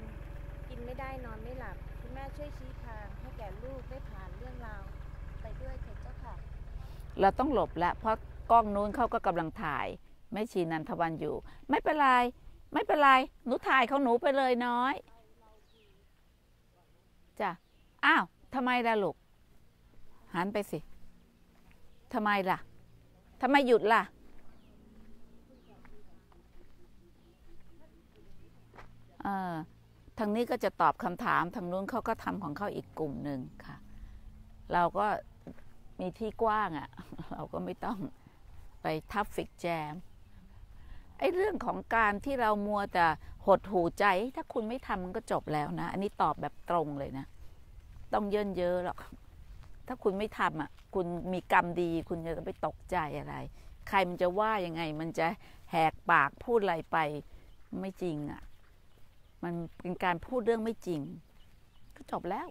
กินไม่ได้น่วยชี้ทางให้แก่ลูกได้ผ่านเรื่องราวไปด้วยเถิดเจ้าค่ะ เราต้องหลบละเพราะกล้องนู้นเขาก็กำลังถ่ายไม่ชีนันทวันอยู่ไม่เป็นไรไม่เป็นไรหนูถ่ายเขาหนูไปเลยน้อย จ้ะอ้าวทำไมล่ะลูกหันไปสิทำไมล่ะทำไมหยุดล่ะ เออทางนี้ก็จะตอบคำถาม ทางนู้นเขาก็ทำของเขาอีกกลุ่มหนึ่งค่ะ เราก็มีที่กว้างอะ่ะ เราก็ไม่ต้องไปทับฟิกแจมไอ้เรื่องของการที่เรามัวแต่หดหูใจ ถ้าคุณไม่ทำมันก็จบแล้วนะ อันนี้ตอบแบบตรงเลยนะ ต้องเยินเยอะหรอก ถ้าคุณไม่ทำอ่ะคุณมีกรรมดี คุณจะไปตกใจอะไร ใครมันจะว่ายังไงมันจะแหกปากพูดอะไรไป ไม่จริงอ่ะมันเป็นการพูดเรื่องไม่จริง ก็จบแล้ว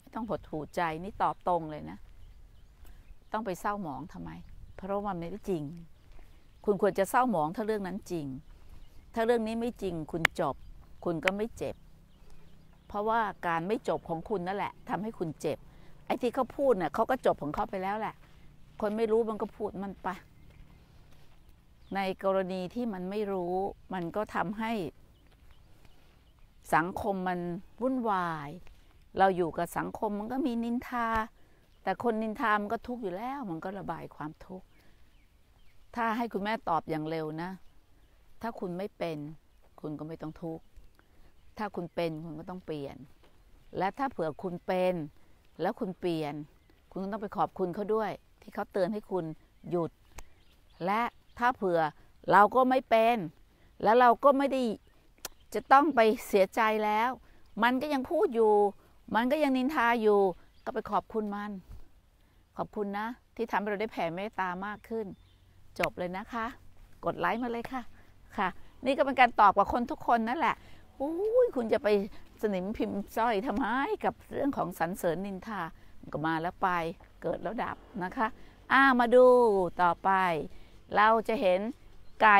ไม่ต้องหดหูใจนี่ตอบตรงเลยนะต้องไปเศร้าหมองทำไม เพราะว่ามันไม่จริง คุณควรจะเศร้าหมองถ้าเรื่องนั้นจริง ถ้าเรื่องนี้ไม่จริงคุณจบ คุณก็ไม่เจ็บ เพราะว่าการไม่จบของคุณนั่นแหละทำให้คุณเจ็บไอ้ที่เขาพูดเนะ่ะเขาก็จบของเขาไปแล้วแหละ คนไม่รู้มันก็พูดมันไปในกรณีที่มันไม่รู้มันก็ทำให้สังคมมันวุ่นวาย เราอยู่กับสังคมมันก็มีนินทา แต่คนนินทา มันก็ทุกข์อยู่แล้ว มันก็ระบายความทุกข์ ถ้าให้คุณแม่ตอบอย่างเร็วนะ ถ้าคุณไม่เป็น คุณก็ไม่ต้องทุกข์ ถ้าคุณเป็น คุณก็ต้องเปลี่ยน และถ้าเผื่อคุณเป็น แล้วคุณเปลี่ยน คุณต้องไปขอบคุณเขาด้วย ที่เขาเตือนให้คุณหยุด และถ้าเผื่อเราก็ไม่เป็น แล้วเราก็ไม่ได้จะต้องไปเสียใจแล้ว มันก็ยังพูดอยู่ มันก็ยังนินทาอยู่ ก็ไปขอบคุณมัน ขอบคุณนะ ที่ทำให้เราได้แผ่เมตตามากขึ้น จบเลยนะคะ กดไลค์มาเลยค่ะ ค่ะ นี่ก็เป็นการตอบกับคนทุกคนนั่นแหละอุ้ย คุณจะไปสนิมพิมพ์สร้อยทำไมกับเรื่องของสรรเสริญนินทา ก็มาแล้วไป เกิดแล้วดับนะคะอ้ามาดูต่อไป เราจะเห็นไก่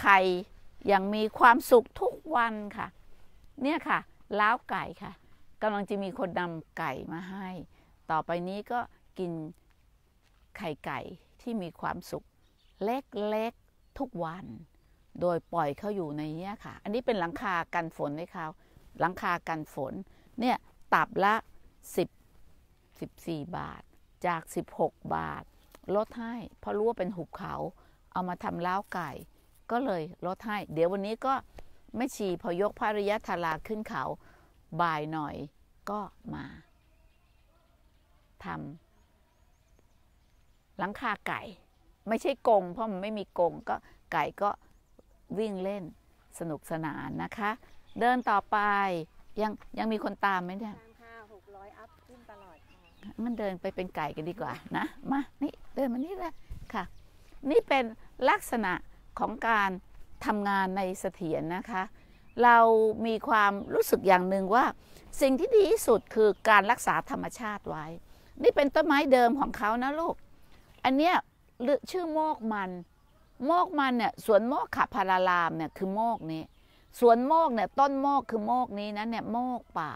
ไข่อย่างมีความสุขทุกวันค่ะ เนี่ยค่ะ ล้าวไก่ค่ะ กำลังจะมีคนนำไก่มาให้ ต่อไปนี้ก็กินไข่ไก่ที่มีความสุขเล็กๆทุกวัน โดยปล่อยเขาอยู่ในเนี้ยค่ะ อันนี้เป็นหลังคากันฝนให้เขาหลังคากันฝน เนี่ยตับละ 10 14 บาท จาก 16 บาท ลดให้ เพราะรู้ว่าเป็นหุบเขา เอามาทำล้าวไก่ก็เลยลดให้ เดี๋ยววันนี้ก็ไม่ฉี่พอยกพระริยธาราขึ้นเขาบ่ายหน่อยก็มาทำหลังคาไก่ ไม่ใช่กงเพราะมันไม่มีกงก็ไก่ก็วิ่งเล่นสนุกสนานนะคะ เดินต่อไปยังยังมีคนตามไหมเนี่ยมันเดินไปเป็นไก่กันดีกว่านะมานี่เดินมานี่หละค่ะนี่เป็นลักษณะของการทำงานในเสถียรนะคะ เรามีความรู้สึกอย่างหนึ่งว่า สิ่งที่ดีที่สุดคือการรักษาธรรมชาติไว้ นี่เป็นต้นไม้เดิมของเขานะลูก อันเนี้ยชื่อโมกมัน โมกมันเนี่ยสวนโมกขพารารามเนี่ยคือโมกนี้สวนโมกเนี่ยต้นโมกคือโมกนี้นะเนี่ยโมกป่า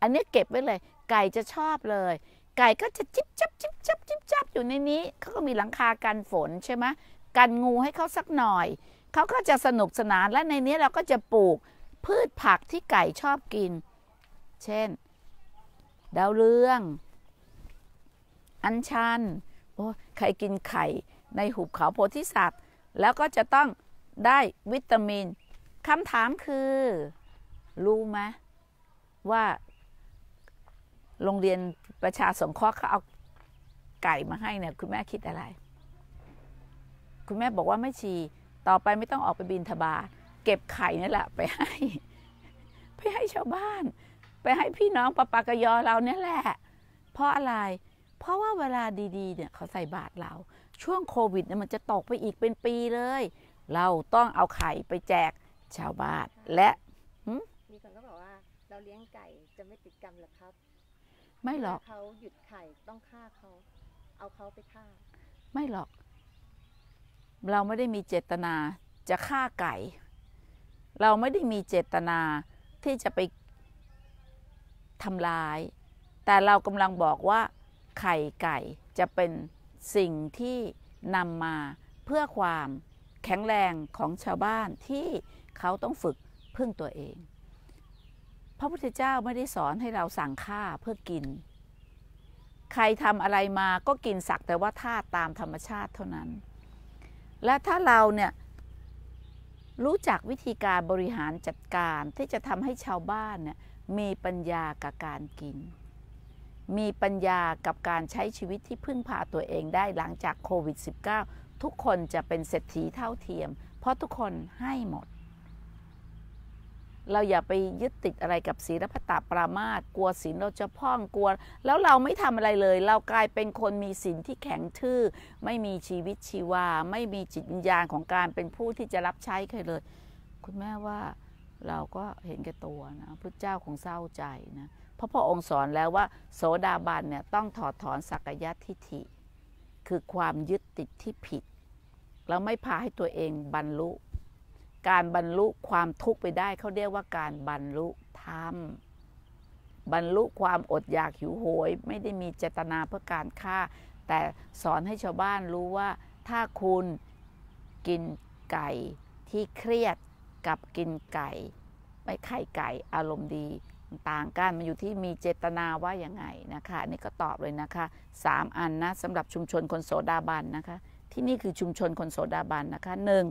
อันนี้เก็บไว้เลย ไก่จะชอบเลย ไก่ก็จะจิบจับจิบจับจิบจับอยู่ในนี้เขาก็มีหลังคากันฝนใช่ไหมกันงูให้เขาสักหน่อย เขาก็จะสนุกสนาน และในนี้เราก็จะปลูกพืชผักที่ไก่ชอบกิน เช่น ดาวเรือง อัญชัน โอ้ใครกินไข่ในหุบเขาโพธิสัตว์ แล้วก็จะต้องได้วิตามิน คำถามคือ รู้ไหมว่า โรงเรียนประชาสงเคราะห์เขาเอาไก่มาให้เนี่ย คุณแม่คิดอะไรคุณแม่บอกว่าไม่ชี ต่อไปไม่ต้องออกไปบินทบาทเก็บไข่นี่แหละ ไปให้ ไปให้ชาวบ้าน ไปให้พี่น้องปะปะกยอเราเนี่ยแหละ เพราะอะไร เพราะว่าเวลาดีๆเนี่ยเขาใส่บาตรเรา ช่วงโควิดเนี่ยมันจะตกไปอีกเป็นปีเลย เราต้องเอาไข่ไปแจกชาวบ้าน และมีคนก็บอกว่า เราเลี้ยงไก่จะไม่ติดกรรมหรอครับ ไม่หรอกเขาหยุดไข่ต้องฆ่าเขาเอาเขาไปฆ่า ไม่หรอกเราไม่ได้มีเจตนาจะฆ่าไก่ เราไม่ได้มีเจตนาที่จะไปทำลาย แต่เรากำลังบอกว่าไข่ไก่จะเป็นสิ่งที่นำมาเพื่อความแข็งแรงของชาวบ้านที่เขาต้องฝึกพึ่งตัวเอง พระพุทธเจ้าไม่ได้สอนให้เราสั่งฆ่าเพื่อกิน ใครทำอะไรมาก็กินสักแต่ว่าธาตุตามธรรมชาติเท่านั้นและถ้าเราเนี่ย รู้จักวิธีการบริหารจัดการที่จะทำให้ชาวบ้านเนี่ยมีปัญญากับการกินมีปัญญากับการใช้ชีวิตที่พึ่งพาตัวเองได้หลังจากโควิด -19 ทุกคนจะเป็นเศรษฐีเท่าเทียม เพราะทุกคนให้หมดเราอย่าไปยึดติดอะไรกับศีลพตาปรามาสกลัวศีลเราจะพ่องกลัวแล้วเราไม่ทำอะไรเลย เรากลายเป็นคนมีศีลที่แข็งทื่อ ไม่มีชีวิตชีวา ไม่มีจิตวิญญาณของการเป็นผู้ที่จะรับใช้ใครเลย คุณแม่ว่าเราก็เห็นแก่ตัวนะพระเจ้าคงเศร้าใจนะเพราะพระองค์สอนแล้วว่า โสดาบันเนี่ยต้องถอดถอนสักยะทิฏฐิ คือความยึดติดที่ผิดแล้วไม่พาให้ตัวเองบรรลุการบรรลุความทุกข์ไปได้เขาเรียกว่าการบรรลุธรรม บรรลุความอดอยากหิวโหยไม่ได้มีเจตนาเพื่อการฆ่า แต่สอนให้ชาวบ้านรู้ว่าถ้าคุณกินไก่ที่เครียดกับกินไก่ไม่ไข่ไก่อารมณ์ดี ต่างกันมันอยู่ที่มีเจตนาว่าอย่างไงนะคะนี่ก็ตอบเลยนะคะ 3 อันนะสำหรับชุมชนคน โสดาบันนะคะ ที่นี่คือชุมชนคนโสดาบันนะคะหนึ่ง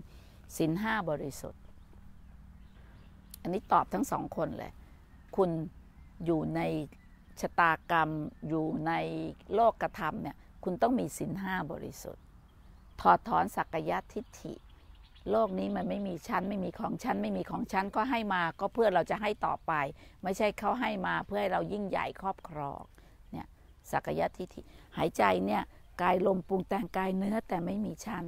สินห้าบริสุทธิ์ อันนี้ตอบทั้งสองคน เลย คุณอยู่ในชะตากรรมอยู่ในโลกกระทำเนี่ย คุณต้องมีสินห้าบริสุทธิ์ ถอดถอนสักยะทิฏฐิ โลกนี้มันไม่มีชั้นไม่มีของชั้น ไม่มีของชั้นก็ให้มาก็เพื่อเราจะให้ต่อไป ไม่ใช่เขาให้มาเพื่อให้เรายิ่งใหญ่ครอบครอง เนี่ยสักยะทิฏฐิหายใจเนี่ย กายลมปรุงแต่งกายเนื้อแต่ไม่มีชั้น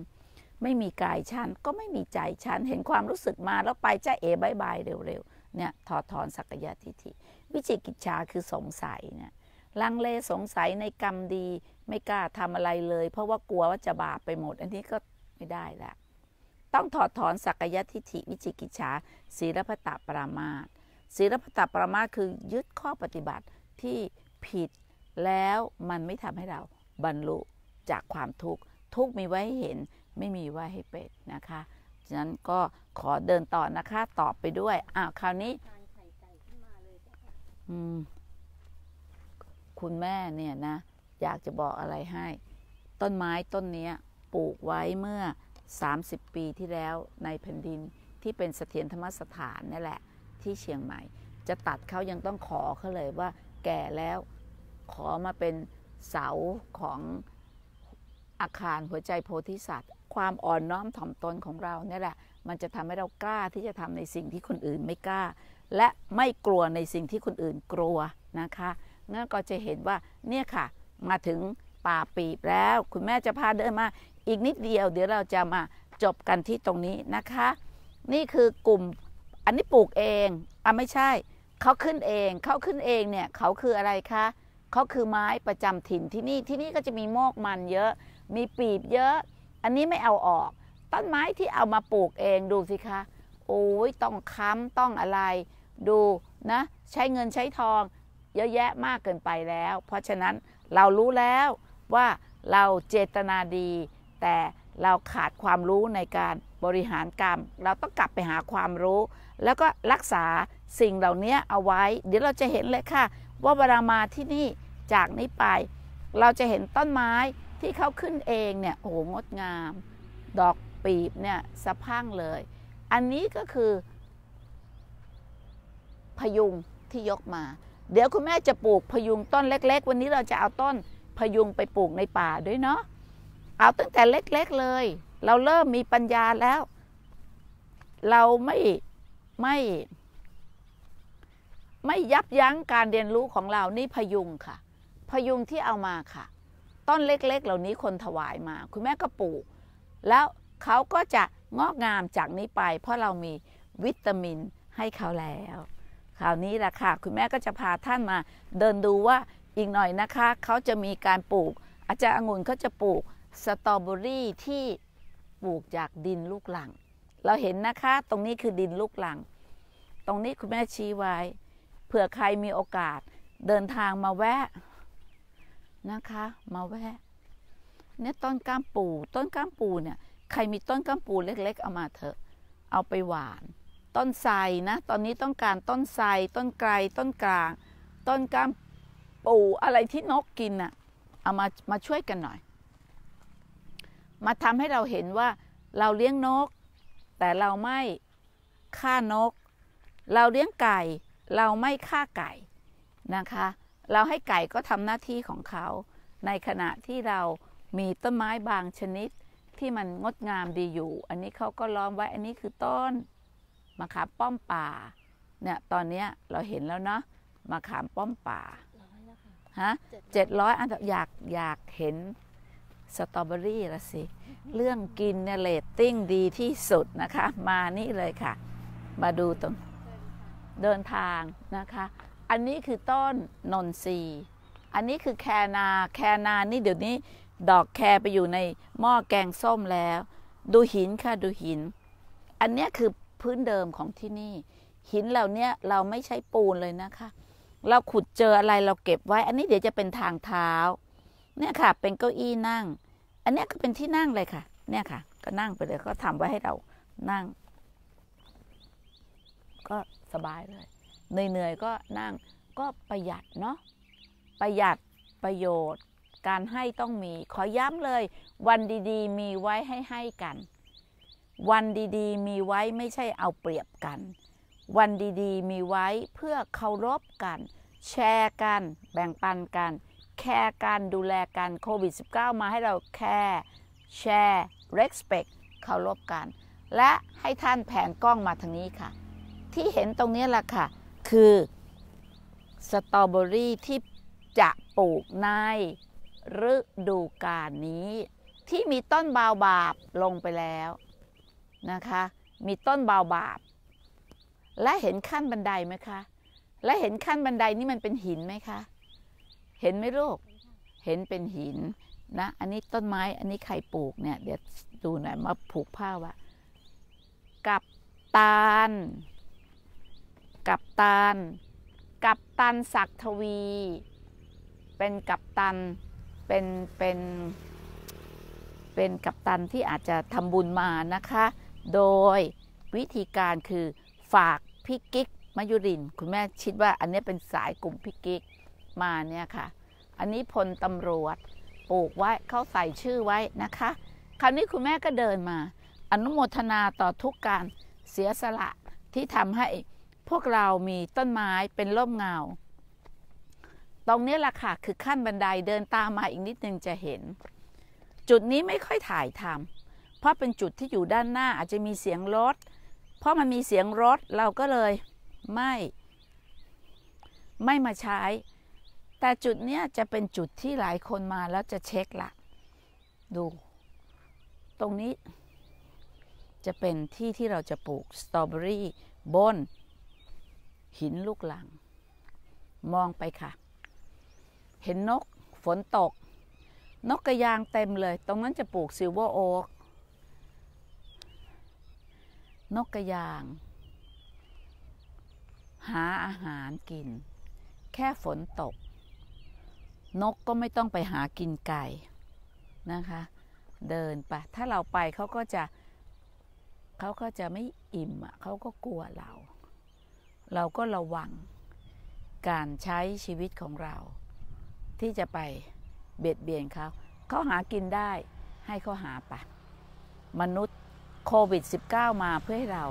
ไม่มีกายฉันก็ไม่มีใจฉันเห็นความรู้สึกมาแล้วไป จ้าเอ๋บายบายเร็วๆเนี่ยถอดถอนสักยะทิฏฐิ วิจิกิจชาคือสงสัยเนี่ยลังเลสงสัยในกรรมดีไม่กล้าทำอะไรเลย เพราะว่ากลัวว่าจะบาปไปหมด อันนี้ก็ไม่ได้ละต้องถอดถอนสักยะทิฏฐิ วิจิกิจชาศีลพตปรามาตศีลพตปรามาคือยึดข้อปฏิบัติที่ผิดแล้วมันไม่ทำให้เราบรรลุจากความทุกข์ทุกมีไว้เห็นไม่มีว่าให้เป็นนะคะ ฉะนั้นก็ขอเดินต่อนะคะ ตอบไปด้วย อ้าวคราวนี้คุณแม่เนี่ยนะ อยากจะบอกอะไรให้ ต้นไม้ต้นนี้ปลูกไว้เมื่อ 30 ปีที่แล้วในแผ่นดินที่เป็นเสถียรธรรมสถานนี่แหละ ที่เชียงใหม่ จะตัดเขายังต้องขอเขาเลยว่า แก่แล้ว ขอมาเป็นเสาของอาคารหัวใจโพธิสัตว์ความอ่อนน้อมถ่อมตนของเราเนี่ยแหละ มันจะทำให้เรากล้าที่จะทำในสิ่งที่คนอื่นไม่กล้า และไม่กลัวในสิ่งที่คนอื่นกลัวนะคะงั้นก็จะเห็นว่า เนี่ยค่ะ มาถึงป่าปีบแล้ว คุณแม่จะพาเดินมา อีกนิดเดียวเดี๋ยวเราจะมาจบกันที่ตรงนี้นะคะ นี่คือกลุ่ม อันนี้ปลูกเองอ่ะไม่ใช่ เขาขึ้นเอง เขาขึ้นเองเนี่ยเขาคืออะไรคะเขาคือไม้ประจำถิ่นที่นี่ ที่นี่ก็จะมีโมกมันเยอะ มีปีบเยอะอันนี้ไม่เอาออกต้นไม้ที่เอามาปลูกเองดูสิคะ โอ้ยต้องค้ำต้องอะไรดูนะ ใช้เงินใช้ทอง เยอะแยะมากเกินไปแล้ว เพราะฉะนั้นเรารู้แล้วว่าเราเจตนาดี แต่เราขาดความรู้ในการบริหารกรรม เราต้องกลับไปหาความรู้ แล้วก็รักษาสิ่งเหล่านี้เอาไว้ เดี๋ยวเราจะเห็นเลยค่ะ ว่าเวลามาที่นี่จากนี้ไป เราจะเห็นต้นไม้ที่เขาขึ้นเองเนี่ยโอ้โหงดงาม ดอกปีบเนี่ยสะพั่งเลย อันนี้ก็คือ พยุงที่ยกมา เดี๋ยวคุณแม่จะปลูกพยุงต้นเล็ก ๆวันนี้เราจะเอาต้นพยุงไปปลูกในป่าด้วยเนาะเอาตั้งแต่เล็กๆเลย เราเริ่มมีปัญญาแล้ว เราไม่ไม่ไม่ยับยั้งการเรียนรู้ของเรานี่พยุงค่ะ พยุงที่เอามาค่ะต้นเล็ก ๆ เหล่านี้คนถวายมา คุณแม่ ก็ ปลูก แล้วเขาก็จะงอก งามจากนี้ไป เพราะเรามีวิตามินให้เขาแล้ว คราวนี้แหละค่ะ คุณแม่ก็จะพาท่านมา เดินดูว่าอีกหน่อยนะคะเขาจะมีการปลูก อาจารย์องุ่นเขาจะปลูกสตรอเบอรี่ที่ปลูกจากดินลูกหลัง เราเห็นนะคะตรงนี้คือดินลูกหลัง ตรงนี้คุณแม่ชี้ไว้เผื่อใครมีโอกาสเดินทางมาแวะนะคะ มาแวะเนี่ยต้นก้ามปูต้นก้ามปูเนี่ยใครมีต้นก้ามปูเล็ก ๆ เอามาเถอะ เอาไปหวาน ต้นไทรนะ ตอนนี้ต้องการต้นไทรต้นไกลต้นกลางต้นก้ามปูอะไรที่นกกินอ่ะเอามามาช่วยกันหน่อย มาทำให้เราเห็นว่าเราเลี้ยงนก แต่เราไม่ฆ่านก เราเลี้ยงไก่ เราไม่ฆ่าไก่นะคะเราให้ไก่ก็ทำหน้าที่ของเขา ในขณะที่เรามีต้นไม้บางชนิดที่มันงดงามดีอยู่ อันนี้เขาก็ล้อมไว้อันนี้คือต้นมะขามป้อมป่า เนี่ยตอนนี้เราเห็นแล้วเนาะมะขามป้อมป่าฮะเจ็ดร้อยอันอยากอยากเห็นสตรอเบอรี่ละสิ เรื่องกินเนี่ยเลตติ้งดีที่สุดนะคะ มานี่เลยค่ะ มาดูตรง เดินทางนะคะอันนี้คือต้นนนทรีอันนี้คือแคนา แคนานี่ เดี๋ยวนี้ดอกแคไปอยู่ในหม้อแกงส้มแล้ว ดูหินค่ะดูหิน อันนี้คือพื้นเดิมของที่นี่ หินเหล่านี้เราไม่ใช้ปูนเลยนะคะ เราขุดเจออะไรเราเก็บไว้ อันนี้เดี๋ยวจะเป็นทางเท้า เนี่ยค่ะ เป็นเก้าอี้นั่ง อันนี้ก็เป็นที่นั่งเลยค่ะ เนี่ยค่ะ ก็นั่งไปเลยก็ทำไว้ให้เรานั่ง ก็สบายเลยเหนื่อยๆก็นั่งก็ประหยัดเนาะประหยัดประโยชน์ การให้ต้องมี ขอย้ำเลย วันดีๆ มีไว้ให้ให้กัน วันดีๆ มีไว้ไม่ใช่เอาเปรียบกัน วันดีๆ มีไว้เพื่อเคารพกัน แชร์กันแบ่งปันกัน แคร์กันดูแลกันโควิด -19 มาให้เราแคร์แชร์เรส p e c t เคารพกัน และให้ท่านแผนกล้องมาทางนี้ค่ะ ที่เห็นตรงนี้แหละค่ะคือสตรอเบอรี่ที่จะปลูกในฤดูกาลนี้ที่มีต้นบาวบาบลงไปแล้วนะคะ มีต้นบาวบาบและเห็นขั้นบันไดไหมคะและเห็นขั้นบันไดนี่มันเป็นหินไหมคะเห็นไหมลูกเห็นเป็นหินนะอันนี้ต้นไม้อันนี้ใครปลูกเนี่ยเดี๋ยวดูหน่อยมาผูกผ้าว่ากับตาลกัปตัน กัปตันศักทวี เป็นกัปตัน เป็น เป็น เป็นกัปตันที่อาจจะทำบุญมานะคะ โดยวิธีการคือฝากพี่กิ๊กมายุริน คุณแม่คิดว่าอันนี้เป็นสายกลุ่มพี่กิ๊กมาเนี่ยค่ะ อันนี้พลตำรวจปลูกไว้ เขาใส่ชื่อไว้นะคะ คราวนี้คุณแม่ก็เดินมา อนุโมทนาต่อทุกการเสียสละที่ทำให้พวกเรามีต้นไม้เป็นร่มเงา ตรงนี้ล่ะค่ะคือขั้นบันไดเดินตามมาอีกนิดนึง จะเห็น จุดนี้ไม่ค่อยถ่ายทำเพราะเป็นจุดที่อยู่ด้านหน้าอาจจะมีเสียงรถเพราะมันมีเสียงรถเราก็เลยไม่ ไม่มาใช้ แต่จุดนี้จะเป็นจุดที่หลายคนมาแล้วจะเช็คละดู ตรงนี้ จะเป็นที่ที่เราจะปลูกสตรอเบอรี่บนหินลูกหลัง มองไปค่ะ เห็นนกฝนตก นกกระยางเต็มเลย ตรงนั้นจะปลูกซิลเวอร์โอ๊กนกกระยาง หาอาหารกิน แค่ฝนตก นกก็ไม่ต้องไปหากินไก่นะคะ เดินไป ถ้าเราไปเขาก็จะเขาก็จะไม่อิ่มอ่ะเขาก็กลัวเราเราก็ระวังการใช้ชีวิตของเรา ที่จะไปเบียดเบียนเขาเขาหากินได้ให้เขาหาไปมนุษย์โควิด -19 มาเพื่อให้เรา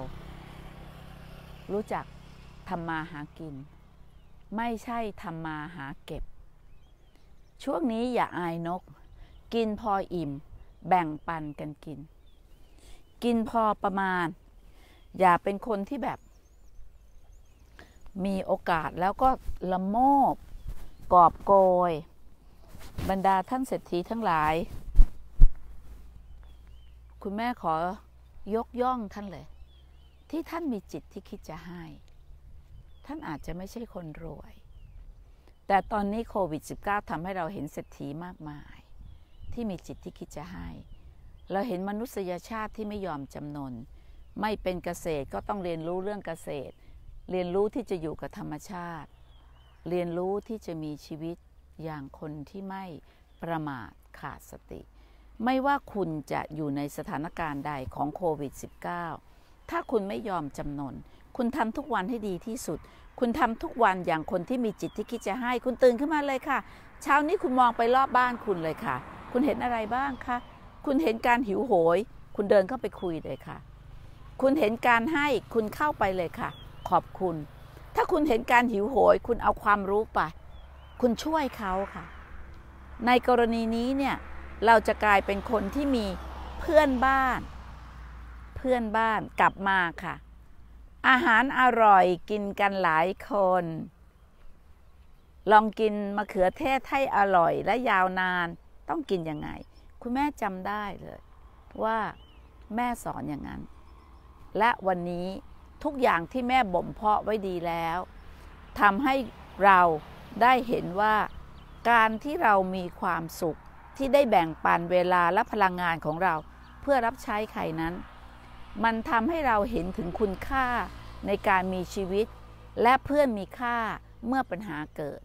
รู้จักทำมาหากิน ไม่ใช่ทำมาหาเก็บ ช่วงนี้อย่าอายนก กินพออิ่มแบ่งปันกันกิน กินพอประมาณ อย่าเป็นคนที่แบบมีโอกาสแล้วก็ละโมบกอบโกยบรรดาท่านเศรษฐีทั้งหลาย คุณแม่ขอยกย่องท่านเลย ที่ท่านมีจิตที่คิดจะให้ ท่านอาจจะไม่ใช่คนรวย แต่ตอนนี้โควิด -19 ทำให้เราเห็นเศรษฐีมากมายที่มีจิตที่คิดจะให้เราเห็นมนุษยชาติที่ไม่ยอมจำนนไม่เป็นเกษตรก็ต้องเรียนรู้เรื่องเกษตรเรียนรู้ที่จะอยู่กับธรรมชาติ เรียนรู้ที่จะมีชีวิตอย่างคนที่ไม่ประมาทขาดสติ ไม่ว่าคุณจะอยู่ในสถานการณ์ใดของโควิด -19 ถ้าคุณไม่ยอมจำนนคุณทำทุกวันให้ดีที่สุด คุณทำทุกวันอย่างคนที่มีจิตที่คิดจะให้ คุณตื่นขึ้นมาเลยค่ะ เช้านี้คุณมองไปรอบบ้านคุณเลยค่ะ คุณเห็นอะไรบ้างคะ คุณเห็นการหิวโหย คุณเดินเข้าไปคุยเลยค่ะ คุณเห็นการให้ คุณเข้าไปเลยค่ะขอบคุณ ถ้าคุณเห็นการหิวโหย คุณเอาความรู้ไป คุณช่วยเขาค่ะ ในกรณีนี้เนี่ยเราจะกลายเป็นคนที่มีเพื่อนบ้าน เพื่อนบ้านกลับมาค่ะ อาหารอร่อยกินกันหลายคน ลองกินมะเขือเทศให้อร่อย และยาวนานต้องกินยังไง คุณแม่จำได้เลย ว่าแม่สอนอย่างนั้น และวันนี้ทุกอย่างที่แม่บ่มเพาะไว้ดีแล้วทำให้เราได้เห็นว่าการที่เรามีความสุขที่ได้แบ่งปันเวลาและพลังงานของเราเพื่อรับใช้ใครนั้น มันทำให้เราเห็นถึงคุณค่าในการมีชีวิต และเพื่อนมีค่าเมื่อปัญหาเกิด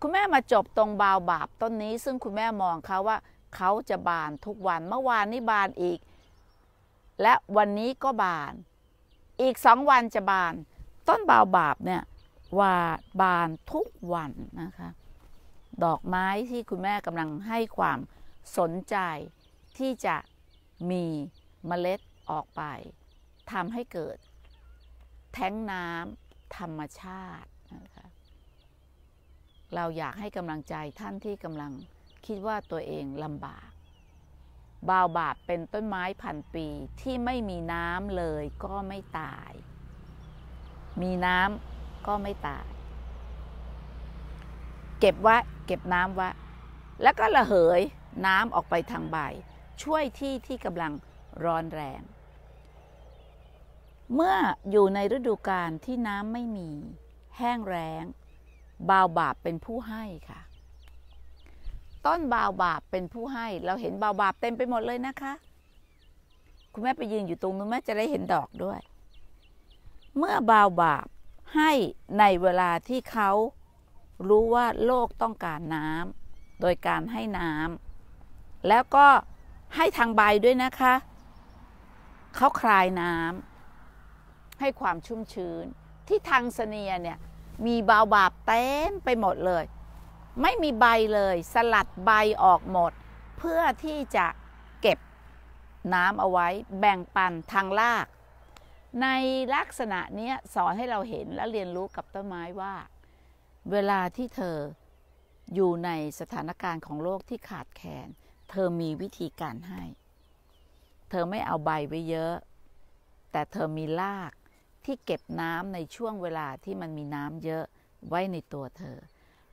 คุณแม่มาจบตรงบาวบาบต้นนี้ ซึ่งคุณแม่มองเขาว่าเขาจะบานทุกวันเมื่อวานนี้บานอีก และวันนี้ก็บานอีกสองวันจะบานต้นบาว บาบเนี่ยวาดบานทุกวันนะคะ ดอกไม้ที่คุณแม่กำลังให้ความสนใจที่จะมีเมล็ดออกไป ทำให้เกิดแท้งน้ำธรรมชาตินะคะ เราอยากให้กำลังใจท่านที่กำลังคิดว่าตัวเองลำบากบาวบาบเป็นต้นไม้พันปีที่ไม่มีน้ำเลยก็ไม่ตาย มีน้ำก็ไม่ตาย เก็บไว้เก็บน้ำไว้แล้วก็ระเหยน้ำออกไปทางใบช่วยที่ที่กำลังร้อนแรง เมื่ออยู่ในฤดูกาลที่น้ำไม่มี แห้งแรงบาวบาบเป็นผู้ให้ค่ะต้นบาวบาบเป็นผู้ให้เราเห็นบาวบาบเต็มไปหมดเลยนะคะ คุณแม่ไปยืนอยู่ตรงนู้นแม่จะได้เห็นดอกด้วย เมื่อบาวบาบให้ในเวลาที่เขารู้ว่าโลกต้องการน้ำโดยการให้น้ำแล้วก็ให้ทางใบด้วยนะคะเขาคลายน้ำให้ความชุ่มชื้น ที่ทางเสนียเนี่ยมีบาวบาบเต็มไปหมดเลยไม่มีใบเลยสลัดใบออกหมดเพื่อที่จะเก็บน้ำเอาไว้แบ่งปันทางราก ในลักษณะนี้สอนให้เราเห็นและเรียนรู้กับต้นไม้ว่า เวลาที่เธออยู่ในสถานการณ์ของโลกที่ขาดแคลนเธอมีวิธีการให้ เธอไม่เอาใบไว้เยอะ แต่เธอมีรากที่เก็บน้ำในช่วงเวลาที่มันมีน้ำเยอะไว้ในตัวเธอ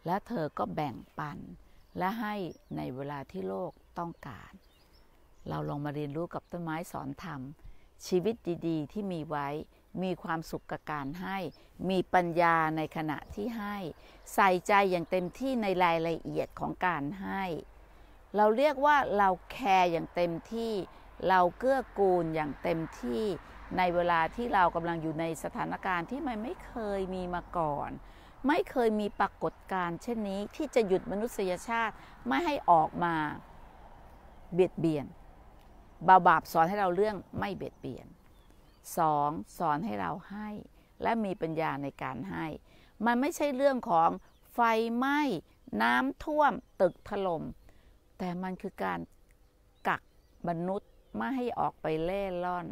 และเธอก็แบ่งปันและให้ในเวลาที่โลกต้องการ เราลองมาเรียนรู้กับต้นไม้สอนธรรม ชีวิตดีๆ ที่มีไว้มีความสุขกับการให้ มีปัญญาในขณะที่ให้ ใส่ใจอย่างเต็มที่ในรายละเอียดของการให้ เราเรียกว่าเราแคร์อย่างเต็มที่เราเกื้อกูลอย่างเต็มที่ ในเวลาที่เรากำลังอยู่ในสถานการณ์ที่มันไม่เคยมีมาก่อนไม่เคยมีปรากฏการณ์เช่นนี้ที่จะหยุดมนุษยชาติไม่ให้ออกมาเบียดเบียน บาบาบสอนให้เราเรื่องไม่เบียดเบียนสองสอนให้เราให้และมีปัญญาในการให้ มันไม่ใช่เรื่องของไฟไหม้ น้ำท่วม ตึกถลม่มแต่มันคือการกักมนุษย์ไม่ให้ออกไปเล่ร่อน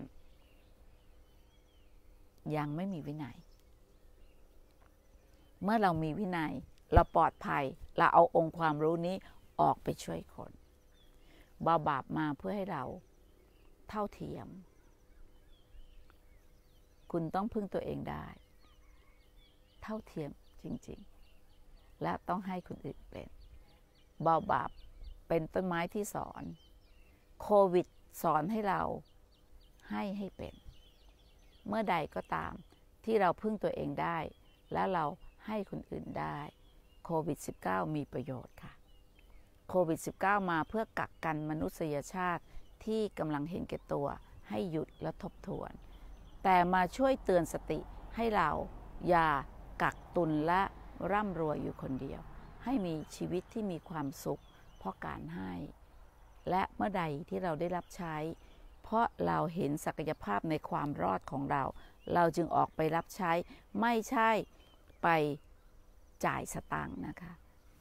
ยังไม่มีวินัยเมื่อเรามีวินยัย เราปลอดภัย เราเอาองค์ความรู้นี้ออกไปช่วยคนบาบาปมาเพื่อให้เราเท่าเทียม คุณต้องพึ่งตัวเองได้ เท่าเทียมจริง ๆ และต้องให้คนอื่นเป็นบาบาปเป็นต้นไม้ที่สอน โควิด สอนให้เราให้ให้เป็น เมื่อใดก็ตามที่เราพึ่งตัวเองได้ และเราให้คนอื่นได้ โควิด -19 มีประโยชน์ค่ะ โควิด -19 มาเพื่อกักกันมนุษยชาติที่กำลังเห็นแก่ตัวให้หยุดและทบทวน แต่มาช่วยเตือนสติให้เราอย่ากักตุนและร่ำรวยอยู่คนเดียว ให้มีชีวิตที่มีความสุข เพราะการให้ และเมื่อใดที่เราได้รับใช้ เพราะเราเห็นศักยภาพในความรอดของเรา เราจึงออกไปรับใช้ ไม่ใช่ไปจ่ายสตังค์นะคะ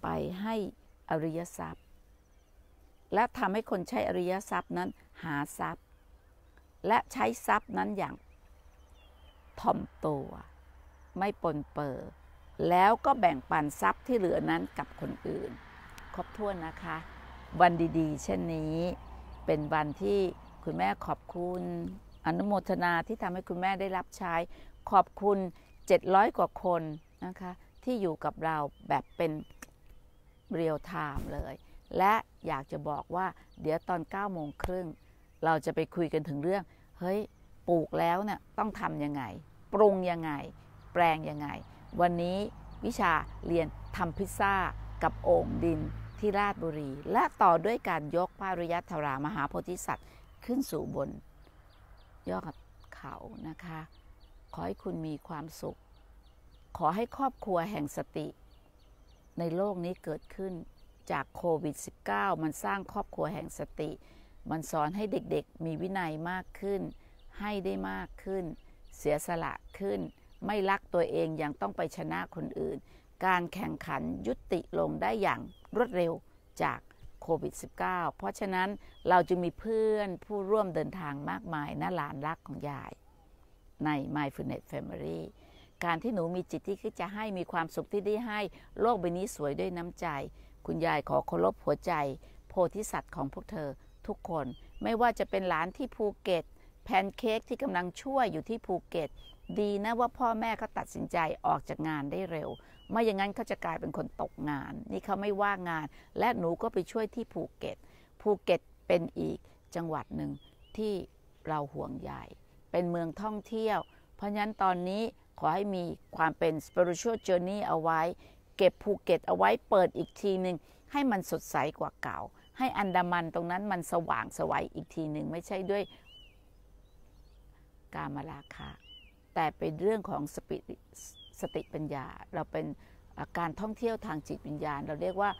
ไปให้อริยทรัพย์ และทำให้คนใช้อริยทรัพย์นั้นหาทรัพย์ และใช้ทรัพย์นั้นอย่างถ่อมตัวไม่ปนเปื้อแล้วก็แบ่งปันทรัพย์ที่เหลือนั้นกับคนอื่นครบถ้วนนะคะ วันดีๆ เช่นนี้ เป็นวันที่คุณแม่ขอบคุณ อนุโมทนาที่ทำให้คุณแม่ได้รับใช้ขอบคุณ700กว่าคนนะคะที่อยู่กับเราแบบเป็นเรียลไทม์เลย และอยากจะบอกว่าเดี๋ยวตอน9โมงครึ่ง เราจะไปคุยกันถึงเรื่องเฮ้ยปลูกแล้วเนี่ยต้องทำยังไง ปรุงยังไง แปลงยังไง วันนี้วิชาเรียนทำพิซซ่ากับโอ่งดินที่ราชบุรี และต่อด้วยการยกพระริยธรา มหาโพธิสัตว์ขึ้นสู่บนยอดเขานะคะขอให้คุณมีความสุขขอให้ครอบครัวแห่งสติในโลกนี้เกิดขึ้นจากโควิด -19 มันสร้างครอบครัวแห่งสติ มันสอนให้เด็กๆ มีวินัยมากขึ้น ให้ได้มากขึ้น เสียสละขึ้น ไม่รักตัวเองยังต้องไปชนะคนอื่น การแข่งขันยุติลงได้อย่างรวดเร็วจากโควิด -19 เพราะฉะนั้นเราจะมีเพื่อนผู้ร่วมเดินทางมากมายนะหลานรักของยายใน My f u n e t Family การที่หนูมีจิตที่คิดจะให้มีความสุขที่ได้ให้โลกใบนี้สวยด้วยน้ำใจ คุณยายขอเคารพหัวใจโพธิสัตว์ของพวกเธอทุกคน ไม่ว่าจะเป็นหลานที่ภูเก็ต แพนเค้กที่กำลังช่วยอยู่ที่ภูเก็ต ดีนะว่าพ่อแม่เขาตัดสินใจออกจากงานได้เร็ว ไม่อย่างนั้นเขาจะกลายเป็นคนตกงาน นี่เขาไม่ว่างงาน และหนูก็ไปช่วยที่ภูเก็ต ภูเก็ตเป็นอีกจังหวัดหนึ่งที่เราห่วงใยเป็นเมืองท่องเที่ยว เพราะฉะนั้นตอนนี้ขอให้มีความเป็น spiritual journey เอาไว้ เก็บภูเก็ตเอาไว้เปิดอีกทีหนึ่ง ให้มันสดใสกว่าเก่า ให้อันดามันตรงนั้นมันสว่างสวัยอีกทีหนึ่งไม่ใช่ด้วยกามราคา แต่เป็นเรื่องของสติสติปัญญา เราเป็นการท่องเที่ยวทางจิตวิญญาณ เราเรียกว่า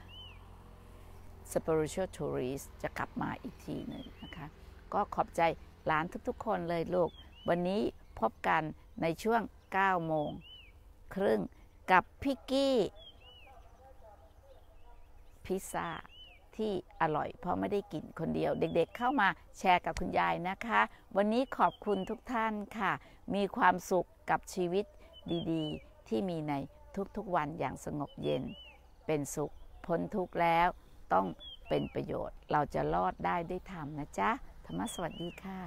spiritual tourist จะกลับมาอีกทีหนึ่งนะคะ ก็ขอบใจหลานทุกๆคนเลยลูก วันนี้พบกันในช่วง9โมงครึ่งกับพิกกี้พิซซ่าที่อร่อยเพราะไม่ได้กินคนเดียวเด็กๆเเข้ามาแชร์กับคุณยายนะคะ วันนี้ขอบคุณทุกท่านค่ะ มีความสุขกับชีวิตดีๆ ที่มีในทุกๆวันอย่างสงบเย็น เป็นสุขพ้นทุกข์แล้วต้องเป็นประโยชน์เราจะรอดได้ด้วยธรรมนะจ๊ะ ธรรมสวัสดีค่ะ